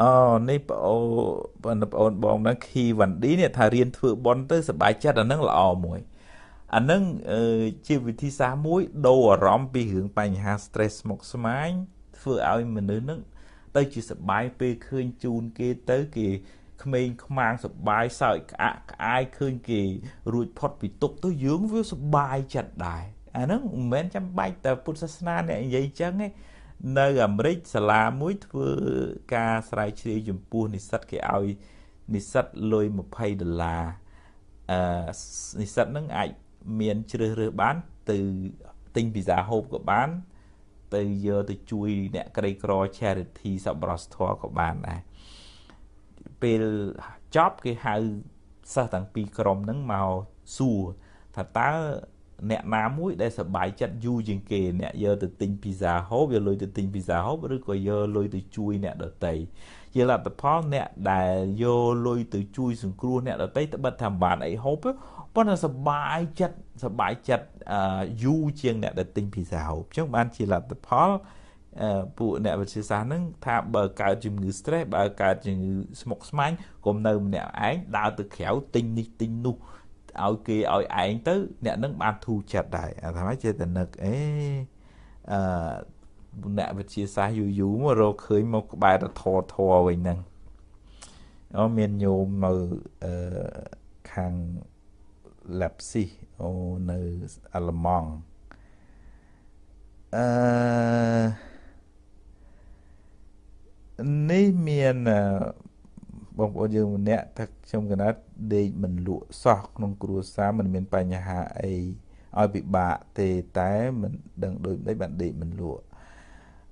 អូនេះបងអូបងប្អូនបងហ្នឹងឃីវ៉ាន់ឌីនេះថារៀនធ្វើប៉ុនទៅសប្បាយចិត្តអាហ្នឹងល្អមួយ អាហ្នឹងជាវិធីសាស្ត្រមួយ ដូរអារម្មណ៍ពីរឿងបញ្ហា stress ស្មុគស្មាញធ្វើឲ្យមនុស្សហ្នឹង ទៅ ជាសបាយពេលឃើញជូន គេទៅ គេក្មេងខ្មាំងសបាយសើចក្អាក់ក្អាយឃើញគេ រួចផុតពីទុកទៅយើងវាសបាយចិត្តដែរអាហ្នឹងមិនមែនចាំបាច់តែពុទ្ធសាសនាអ្នកនិយាយចឹងទេនៅអាមេរិកសាលាមួយធ្វើការស្រាវជ្រាវចំពោះនិស្សិតគេឲ្យនិស្សិតលុយ20ដុល្លារអឺនិស្សិតហ្នឹងអាចមានជ្រើសរើសបាន ទៅទិញវីសាហូបក៏បាន ទៅយកទៅជួយអ្នកក្រីក្រ charity សប្បុរសធម៌ក៏បានដែរពេលចប់គេហៅសិស្សទាំងពីរក្រុមហ្នឹងមកសួរថាតើអ្នកណាមួយដែលសប្បាយចិត្តយូរជាងគេអ្នកយកទៅទិញពីសាហូបយកលុយទៅទិញពីសាហូបឬក៏យកលុយទៅជួយអ្នកដតីជាលទ្ធផលអ្នកដែលយកលុយទៅជួយសង្គ្រោះអ្នកដតីត្បិតថាបានអីហូបប៉ុន្តែសប្បាយចិត្តសប្បាយចិត្តយូរជាងអ្នកដែលទិញពីសាហូបអញ្ចឹងបានជាលទ្ធផលពួកអ្នកវិទ្យាសាស្ត្រហ្នឹងថាបើកើតជំងឺ stress បើកើតជំងឺស្មុគស្មាញកុំនៅម្នាក់ឯងដើរទៅក្រៅទិញនេះទិញនោះឲ្យគេឲ្យឯងទៅអ្នកនឹងបានធូរចិត្តដែរអាថាចេតនិកអេអឺអ្នកវិទ្យាសាស្ត្រយូរយូរមករកឃើញមក ក្បែរទៅធរធរវិញហ្នឹងអូមានញោមនៅអឺខាងឡាប់ស៊ីអូនៅអាឡម៉ង់អឺនេះមានបងប្អូនយើងម្នាក់ថាខ្ញុំកណាត់ដេកមិនលក់សោះក្នុងគ្រួសារមិនមានបញ្ហាអីឲ្យពិបាកទេតែមិនដឹងដូចម្ដេចបានដេកមិនលក់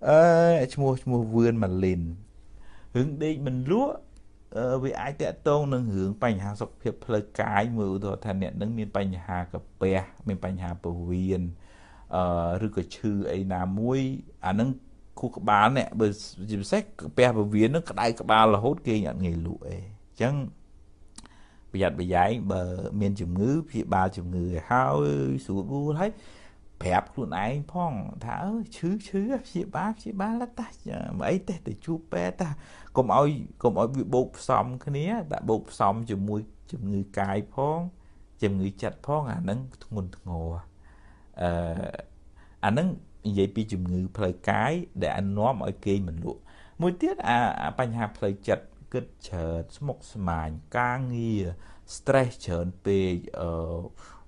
អឺឈ្មោះឈ្មោះវឿនម៉ាលីនរឿងដេកមិនលក់វាអាចតកតងនឹងរឿងបញ្ហាសុខភាពផ្លូវកាយមួយឧទាហរណ៍ថាអ្នកនឹងមានបញ្ហាកាពះមានបញ្ហាពោះវៀនអឺឬក៏ឈឺអីណាមួយ អានឹងខួរក្បាលអ្នកបើជាពិសេសក្ពះពវៀននឹងក្តៅក្បាលរហូតគេអត់ងាយលក់អីអញ្ចឹងប្រយ័ត្នប្រយែងបើមានជំងឺព្យាបាលជំងឺឲ្យហើយស្រួលរួលហើយប្រាប់ខ្លួនឯងផងថាអើឈឺឈឺព្យាបាលព្យាបាលលតាមកអីទេទៅជួបពេទ្យតាកុំឲ្យកុំឲ្យវាបោកផ្សំគ្នា ដាក់បោកផ្សំជាមួយជំងឺកាយផងជំងឺចិត្តផងអាហ្នឹងធ្ងន់ធ្ងរអឺអាហ្នឹងនិយាយពីជំងឺផ្លូវកាយដែលនាំឲ្យគេមិនលក់មួយទៀតអាបញ្ហាផ្លូវចិត្តគិតច្រើនស្មុគស្មាញការងារ stress ច្រើនពេកអឺ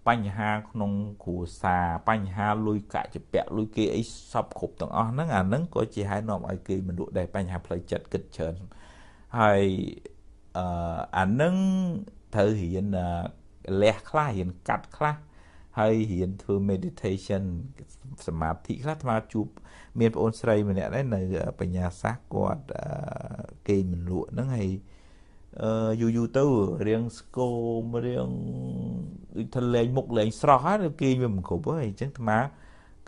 បញ្ហាក្នុងគ្រួសារ បញ្ហាលុយកាក់ជាពាក់លុយគេអីសពគ្រប់ទាំងអស់ហ្នឹងអាហ្នឹងក៏ជាហេតុនាំឲ្យគេមិនលក់ដែរបញ្ហាផ្លូវចិត្តគិតច្រើនហើយអឺអាហ្នឹងត្រូវរៀនលះខ្លះរៀនកាត់ខ្លះហើយរៀនធ្វើ meditation សមាធិខ្លះអាត្មាជួបមានប្អូនស្រីម្នាក់ដែរនៅបញ្ញាសាស្ត្រគាត់គេមិនលក់ហ្នឹងហើយអឺយូរយូរទៅរៀងស្គមរៀងដូចថាលេងមុខលេងស្រស់ហ្នឹងគេវាមិនគ្រប់ហើយអញ្ចឹងអាត្មា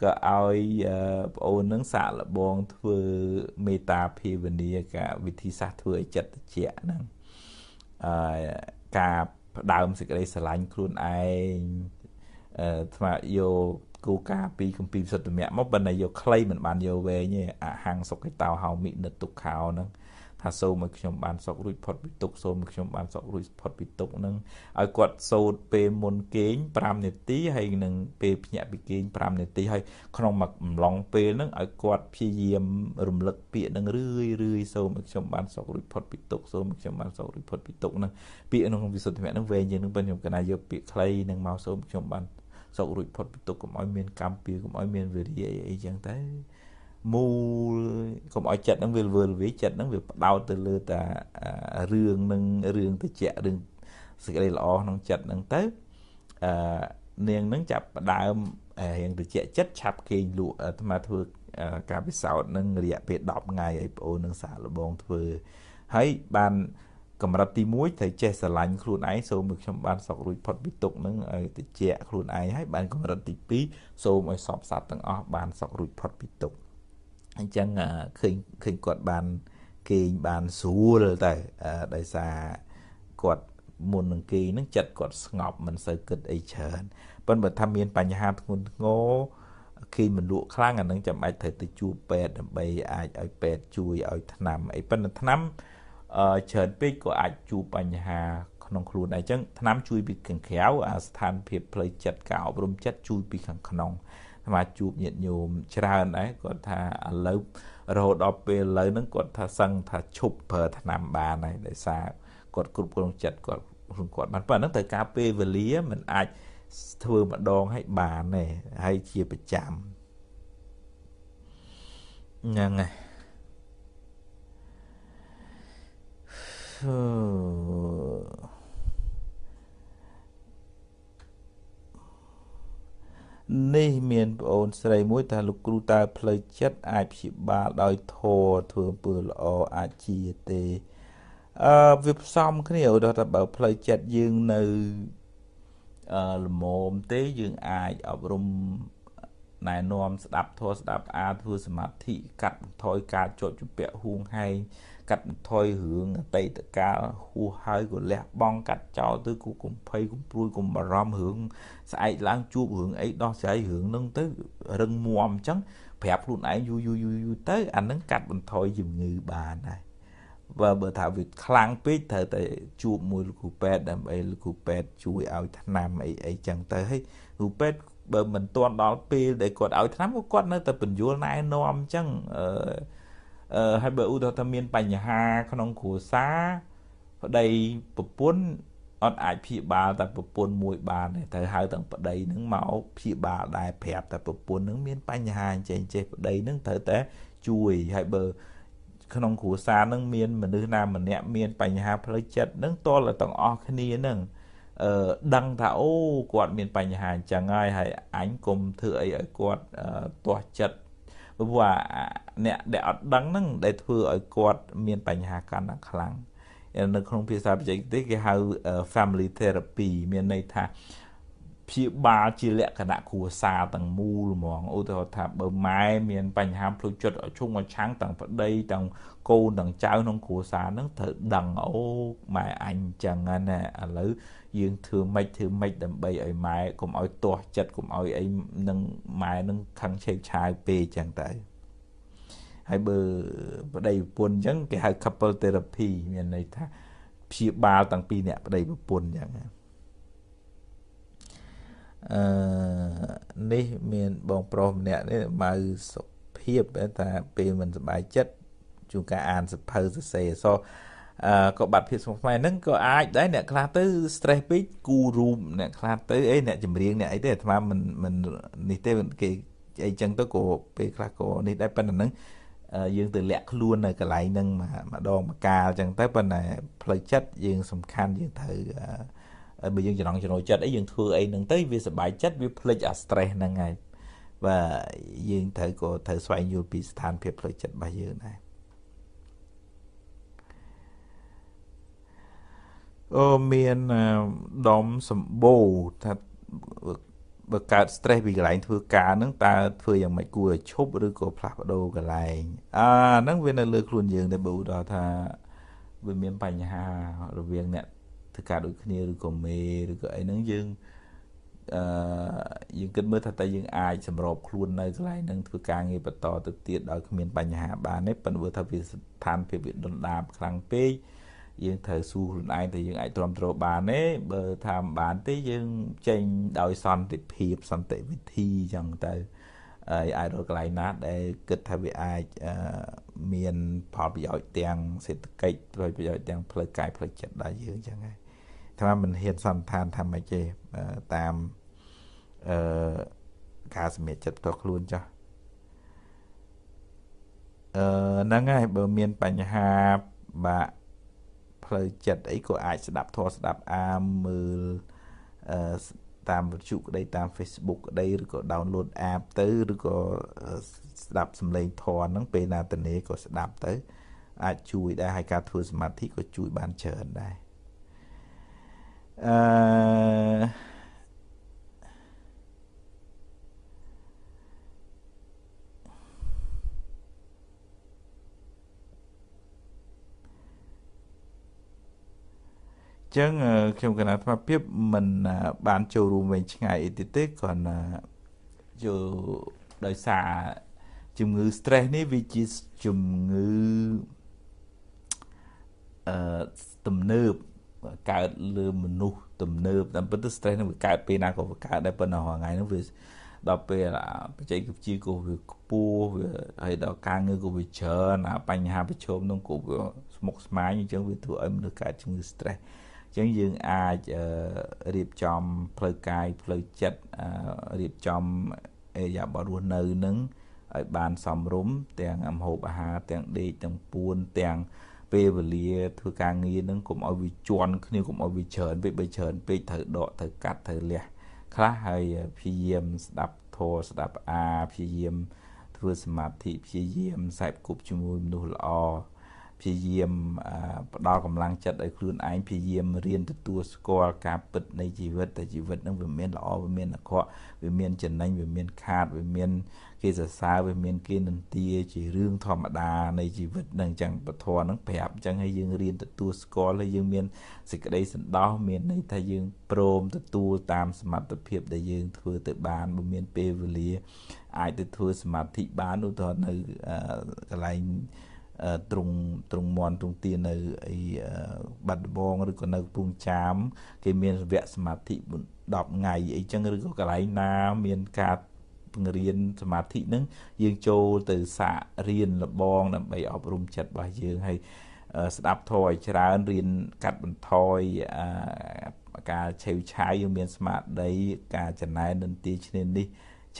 ក៏ឲ្យប្អូននឹងសាកល្បងធ្វើមេត្តាភាវនាកាវិធីសាស្ត្រធ្វើឲ្យចិត្តជាក់ហ្នឹងអឺការផ្ដើមសេចក្តីស្រឡាញ់ខ្លួនឯងស្មាយកគោលការណ៍ពីគម្ពីរសុទ្ធមៈមកបើណាយកខ្លីមិនបានយកវែងទេអហង្សុខិតោ ហោមិនិទុក្ខោហ្នឹងថាសូមឲ្យខ្ញុំបានសុខរួចផុតពីទុក្ខសូមឲ្យខ្ញុំបានសុខរួចផុតពីទុក្ខនឹងឲ្យគាត់សូត្រពេលមុនគេង5នាទីហើយនឹងពេលភ្ញាក់ពីគេង5នាទីហើយក្នុងមួយអំឡុងពេលហ្នឹងឲ្យគាត់ព្យាយាមរំលឹកពាក្យនឹងរឿយរឿយសូមឲ្យខ្ញុំបានសុខរួចផុតពីទុក្ខសូមឲ្យខ្ញុំបានសុខរួចផុតពីទុក្ខនឹងពាក្យក្នុងវិសុទ្ធិមៈនឹងវែងជាងនឹងប៉ុន្តែខ្ញុំកណាយកពាក្យខ្លីនឹងមកសូមខ្ញុំបានសុខរួចផុតពីទុកកុំឲ្យមានកម្មពៀកុំឲ្យមានវិរិយអីអីចឹងទៅមូលកុំឲ្យចិត្តហ្នឹងវាវើលវាចិត្តហ្នឹងវាបដោតទៅលើតារឿងនឹងរឿងតិចរឿងសេចក្តីល្អក្នុងចិត្តហ្នឹងទៅអឺនាងហ្នឹងចាប់ផ្ដើមរៀងតិចចិត្តឆាប់គេងលក់អាត្មាធ្វើការពិសោធន៍នឹងរយៈពេល10ថ្ងៃឲ្យបងអូននឹងសាកល្បងធ្វើហើយបានកម្រិតទី1ត្រូវចេះស្រឡាញ់ខ្លួនឯងសូមឲ្យខ្ញុំបានសុខរួចផុតពីទុកនឹងឲ្យតិចខ្លួនឯងហើយបានកម្រិតទី2សូមឲ្យសពសត្វទាំងអស់បានសុខរួចផុតពីទុកអញ្ចឹងឃើញឃើញគាត់បានគេងបានស្រួលទៅដោយសារគាត់មុននឹងគេនឹងចិត្តគាត់ស្ងប់មិនសូវគិតអីច្រើនប៉ុន្តែបើថាមានបញ្ហាធ្ងន់ធ្ងរគេមិនលក់ខ្លាំងអានឹងចាំបាច់ត្រូវទៅជួបពេទ្យដើម្បីអាចឲ្យពេទ្យជួយឲ្យថ្នាំអីប៉ុន្តែថ្នាំច្រើនពេកក៏អាចជួបបញ្ហាក្នុងខ្លួនដែរអញ្ចឹងឆ្នាំជួយពីខាងក្រៅអាស្ថានភាពផ្លូវចិត្តការអប់រំចិត្តជួយពីខាងក្នុងថ្មជួបញាតិញោមច្រើនដែរគាត់ថាឥឡូវរហូតដល់ពេលឥឡូវហ្នឹងគាត់ថាសឹងថាឈប់ប្រើឆ្នាំបានហើយដោយសារគាត់គ្រប់គ្រងចិត្តគាត់ខ្លួនគាត់បានប៉ុន្តែហ្នឹងត្រូវការពេលវេលាมันអាចធ្វើម្ដងឲ្យបានទេហើយជាប្រចាំហ្នឹងហើយនេះមានប្អូនស្រីមួយថាលោកគ្រូតើផ្លូវចិត្តអាចព្យាបាលដោយធម៌ធ្វើអំពើល្អអាចជាទេអឺវាផ្សំគ្នាដល់ថាបើផ្លូវចិត្តយើងនៅអឺល្មមទេយើងអាចអប់រំណែនាំស្ដាប់ធម៌ស្ដាប់អា ធ្វើសមាធិកាត់បន្ថយការជាប់ជំពាក់ហួងហែងកាត់បន្ថយរឿងអតីតកាលហួសហើយក៏លះបង់កាត់ចោលទៅគូកំភៃកំព្រួយកំបារម្ភរឿងស្អែកឡើងជួបរឿងអីដោះស្រាយរឿងហ្នឹងទៅរឹងមាំអញ្ចឹងប្រាប់ខ្លួនឯងយូរយូរយូរយូរទៅអាហ្នឹងកាត់បន្ថយជំងឺបានដែរបើបើថាវាខ្លាំងពេកត្រូវតែជួបមួយលោកគ្រូពេទ្យដើម្បីលោកគ្រូពេទ្យជួយឲ្យថ្នាំអីអីចឹងទៅហើយគ្រូពេទ្យបើមិនទាន់ដល់ពេលដែលគាត់ឲ្យថ្នាំគាត់នៅតែបញ្យល់ណែនាំអញ្ចឹងអឺហើយបើឧទាហរណ៍ថាមានបញ្ហា ក្នុងគ្រួសារប្តីប្រពន្ធអត់អាចព្យាបាលតែប្រពន្ធមួយបានទេត្រូវហៅទាំងប្តីនឹងមកព្យាបាលដែរប្រាប់តែប្រពន្ធនឹងមានបញ្ហាអញ្ចឹងចេះប្តីនឹងត្រូវតែជួយហើយបើក្នុងគ្រួសារនឹងមានមនុស្សណាម្នាក់មាន បញ្ហាផ្លូវចិត្តនឹង តលទាំងអស់គ្នានឹងអឺដឹងថាអូគាត់មានបញ្ហាអញ្ចឹងហើយហើយអញគុំធ្វើអីឲ្យគាត់ទាស់ចិត្តព្រោះអ្នកដែលអត់ដឹងហ្នឹងដែលធ្វើឲ្យគាត់ មានបញ្ហាកាន់តែខ្លាំងនៅក្នុងភាសាបច្ចេកទេសគេហៅ family therapy មានន័យថាព្យាបាលជាលក្ខណៈគ្រួសារទាំងមូលហ្មងឧទាហរណ៍ថាបើម៉ែមាន បញ្ហាផ្លូវចិត្តឲ្យឈុំឲ្យឆាំងទាំងប្តីទាំងកូនទាំងចៅក្នុងគ្រួសារហ្នឹងត្រូវដឹងអូម៉ែអញចឹងណាឥឡូវយើងធ្វើម៉េចធ្វើម៉េចដើម្បីឲ្យម៉ែកុំឲ្យទាស់ចិត្តកុំឲ្យអីនឹងម៉ែនឹងខឹងឆេកឆាវពេកចឹងទៅហើយបើប្តីប្រពន្ធចឹងគេហៅ couple therapy មានន័យថាព្យាបាលតាំងពីអ្នកប្តីប្រពន្ធចឹងណាអឺនេះមានបងប្រុសម្នាក់នេះម៉ៅសុភាពថាពេលមិនសប្បាយចិត្តជួនកាលអានសភៅសរសេរអសក៏បាត់ភាពស្មុគស្មាញហ្នឹងក៏អាចដែរអ្នកខ្លះទៅ stress ពេកគូរូបអ្នកខ្លះទៅអីអ្នកចម្រៀងអ្នកអីទេអាត្មាមិនមិននេះទេគេអីចឹងទៅក៏ពេលខ្លះក៏នេះដែរប៉ុន្តែហ្នឹងយើងទៅលាក់ខ្លួននៅកន្លែងហ្នឹងម្ដងម្កាលចឹងទៅប៉ុន្តែផ្លូវចិត្តយើងសំខាន់យើងត្រូវបើយើងចំណងចំណុចចិត្តអីយើងធ្វើអីហ្នឹងទៅវាសុបាយចិត្តវាផ្លេចអា stress ហ្នឹងហើយបាទយើងត្រូវក៏ត្រូវស្វែងយល់ពីស្ថានភាពផ្លូវចិត្តរបស់យើងដែរមានដុំសម្បូរថាបើកើត stress ពីកន្លែង ធ្វើការហ្នឹងតើធ្វើយ៉ាងម៉េចគួរឲ្យឈប់ឬក៏ផ្លាស់ប្ដូរកន្លែងអាហ្នឹងវានៅលើខ្លួនយើងតែបើឧទាហរណ៍ថាវាមានបញ្ហា រវាងអ្នកធ្វើការដូចគ្នាឬក៏មេឬក៏អីហ្នឹងយើងអឺយើងគិតមើលថាតើយើងអាចសម្របខ្លួននៅកន្លែងហ្នឹងធ្វើការងារបន្តទៅទៀតដោយគ្មាន បញ្ហាបានទេប៉ុន្តែថាវាស្ថានភាពវាដុនដាបខ្លាំងពេកយើងត្រូវស៊ូខ្លួនឯងតែយើងអាចទ្រាំទ្របានទេបើថាមិនបានទេយើង ចេញដោយសន្តិភាពសន្តិវិធីអញ្ចឹងទៅហើយអាចរកកន្លែងណាដែលគិតថាវាអាចមានផលប្រយោជន៍ទាំងសេដ្ឋកិច្ចប្រយោជន៍ទាំងផ្លូវកាយផ្លូវចិត្តដល់យើងអញ្ចឹងហើយថាមិនហ៊ានសន្តានថាម៉េចទេតាមអឺការសម្រេចចិត្តផ្ទាល់ខ្លួនចាស់អឺហ្នឹងហើយបើមានបញ្ហាបាក់ផ្លូវចិត្តអីក៏អាចស្ដាប់ធម៌ស្ដាប់អាមើលអឺតាមវិទ្យុក្តីតាម Facebook ក្តីឬក៏ download app ទៅឬក៏ស្ដាប់សំឡេងធនហ្នឹងពេលណាតនេក៏ស្ដាប់ទៅ អាចជួយដែរហើយការធ្វើសមាធិក៏ជួយ បានច្រើនដែរអឺចឹងខ្ញុំគណៈថាភាពមិន បានចូលរួមវិញឆ្ងាយអីទៀតទេគ្រាន់ចូលដោយសារជំងឺ stress នេះវាជាជំងឺអឺទំនើបកើតលើមនុស្សទំនើបតាមពិតទៅ stress នឹងវាកើតពេលណាក៏វាកើតដែរប៉ុន្តែរាល់ថ្ងៃហ្នឹងវាដល់ពេលបច្ចេកវិទ្យាក៏វាខ្ពស់វាហើយដល់ការងារក៏វាច្រើនអាបញ្ហាប្រឈមនឹងក៏វាស្មុគស្មាញអញ្ចឹងវាធ្វើឲ្យមនុស្សកើតជំងឺ stress ចឹងយើងអាចរៀបចំផ្លូវកាយផ្លូវចិត្តរៀបចំអេយ៉ាបរស់នៅនឹងឲ្យបានសមរម្យទាំងអាហូបអាហារ ទាំងដេកទាំងពួនទាំងពេលវេលា ធ្វើការងារនឹងកុំឲ្យវាជន់គ្នាកុំឲ្យវាច្រើនពេកបើច្រើនពេកត្រូវដកត្រូវកាត់ត្រូវលះខ្លះហើយព្យាយាមស្ដាប់ធម៌ស្ដាប់អាព្យាយាមធ្វើសមាធិព្យាយាមសេពគប់ជាមួយមនុស្សល្អព្យាយាមផ្ដល់កម្លាំងចិត្តឲ្យខ្លួនឯងព្យាយាមរៀនទទួលស្គាល់ការពិតនៃជីវិតតែជីវិតនឹងវាមានល្អវាមានអាក្រក់វាមានចំណេញវាមានខាតវាមាន គេសរសើរវាមានគេនិន្ទាជារឿងធម្មតានៃជីវិតនឹងអញ្ចឹងពធនឹងប្រាប់អញ្ចឹងឲ្យយើងរៀនទទួលស្គាល់ហើយយើងមានសេចក្តីសន្តោសមានន័យថាយើងព្រមទទួលតាមសមត្ថភាពដែលយើង ធ្វើទៅបានមិនមានពេលវេលា អាចទៅធ្វើសមាធិបានឧទាហរណ៍នៅកន្លែងទ្រង់ទ្រង់មន់ទ្រង់ទានៅអីបាត់ដំបងឬក៏នៅពងចាម គេមានវគ្គសមាធិ10ថ្ងៃអីចឹងឬក៏កន្លែងណា មាន ការបង្រៀនសមាធិហ្នឹងយើងចូលទៅសាករៀនលបងដើម្បីអប់រំចិត្តរបស់យើងហើយស្ដាប់ធម៌ឲ្យ ច្រើនរៀនកាត់បន្ថយការឆេវឆាយយើងមានស្មារតីការចំណាយនិន្ទាឈ្នានេះ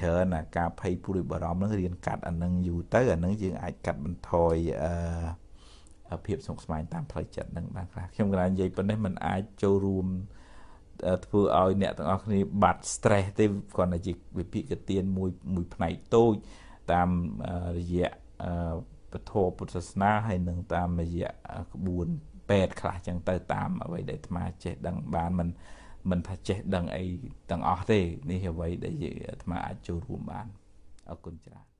ច្រើនការភ័យព្រួយបារម្ភនឹងរៀនកាត់អានឹងយូរទៅអានឹងយើងអាចកាត់បន្ថយអឺភាពស្មុគស្មាញតាមផ្លូវចិត្តនឹងបានខ្លះខ្ញុំកន្លែងនិយាយប៉ុណ្ណេះมันអាចចូលរួមធ្វើឲ្យអ្នកទាំងអស់គ្នាបាត់ stress ទេគ្រាន់តែជាវិភាគទានមួយមួយផ្នែកតូចតាមរយៈពធពុទ្ធសាសនាហើយនឹងតាមរយៈក្បួនពេទ្យខ្លះចឹងទៅ តាមអ្វីដែលអាត្មាចេះដឹងបានមិនមិនថាចេះដឹងអីទាំងអស់ទេនេះអ្វីដែលអាត្មាអាចចូលរួមបានអរគុណច្រើន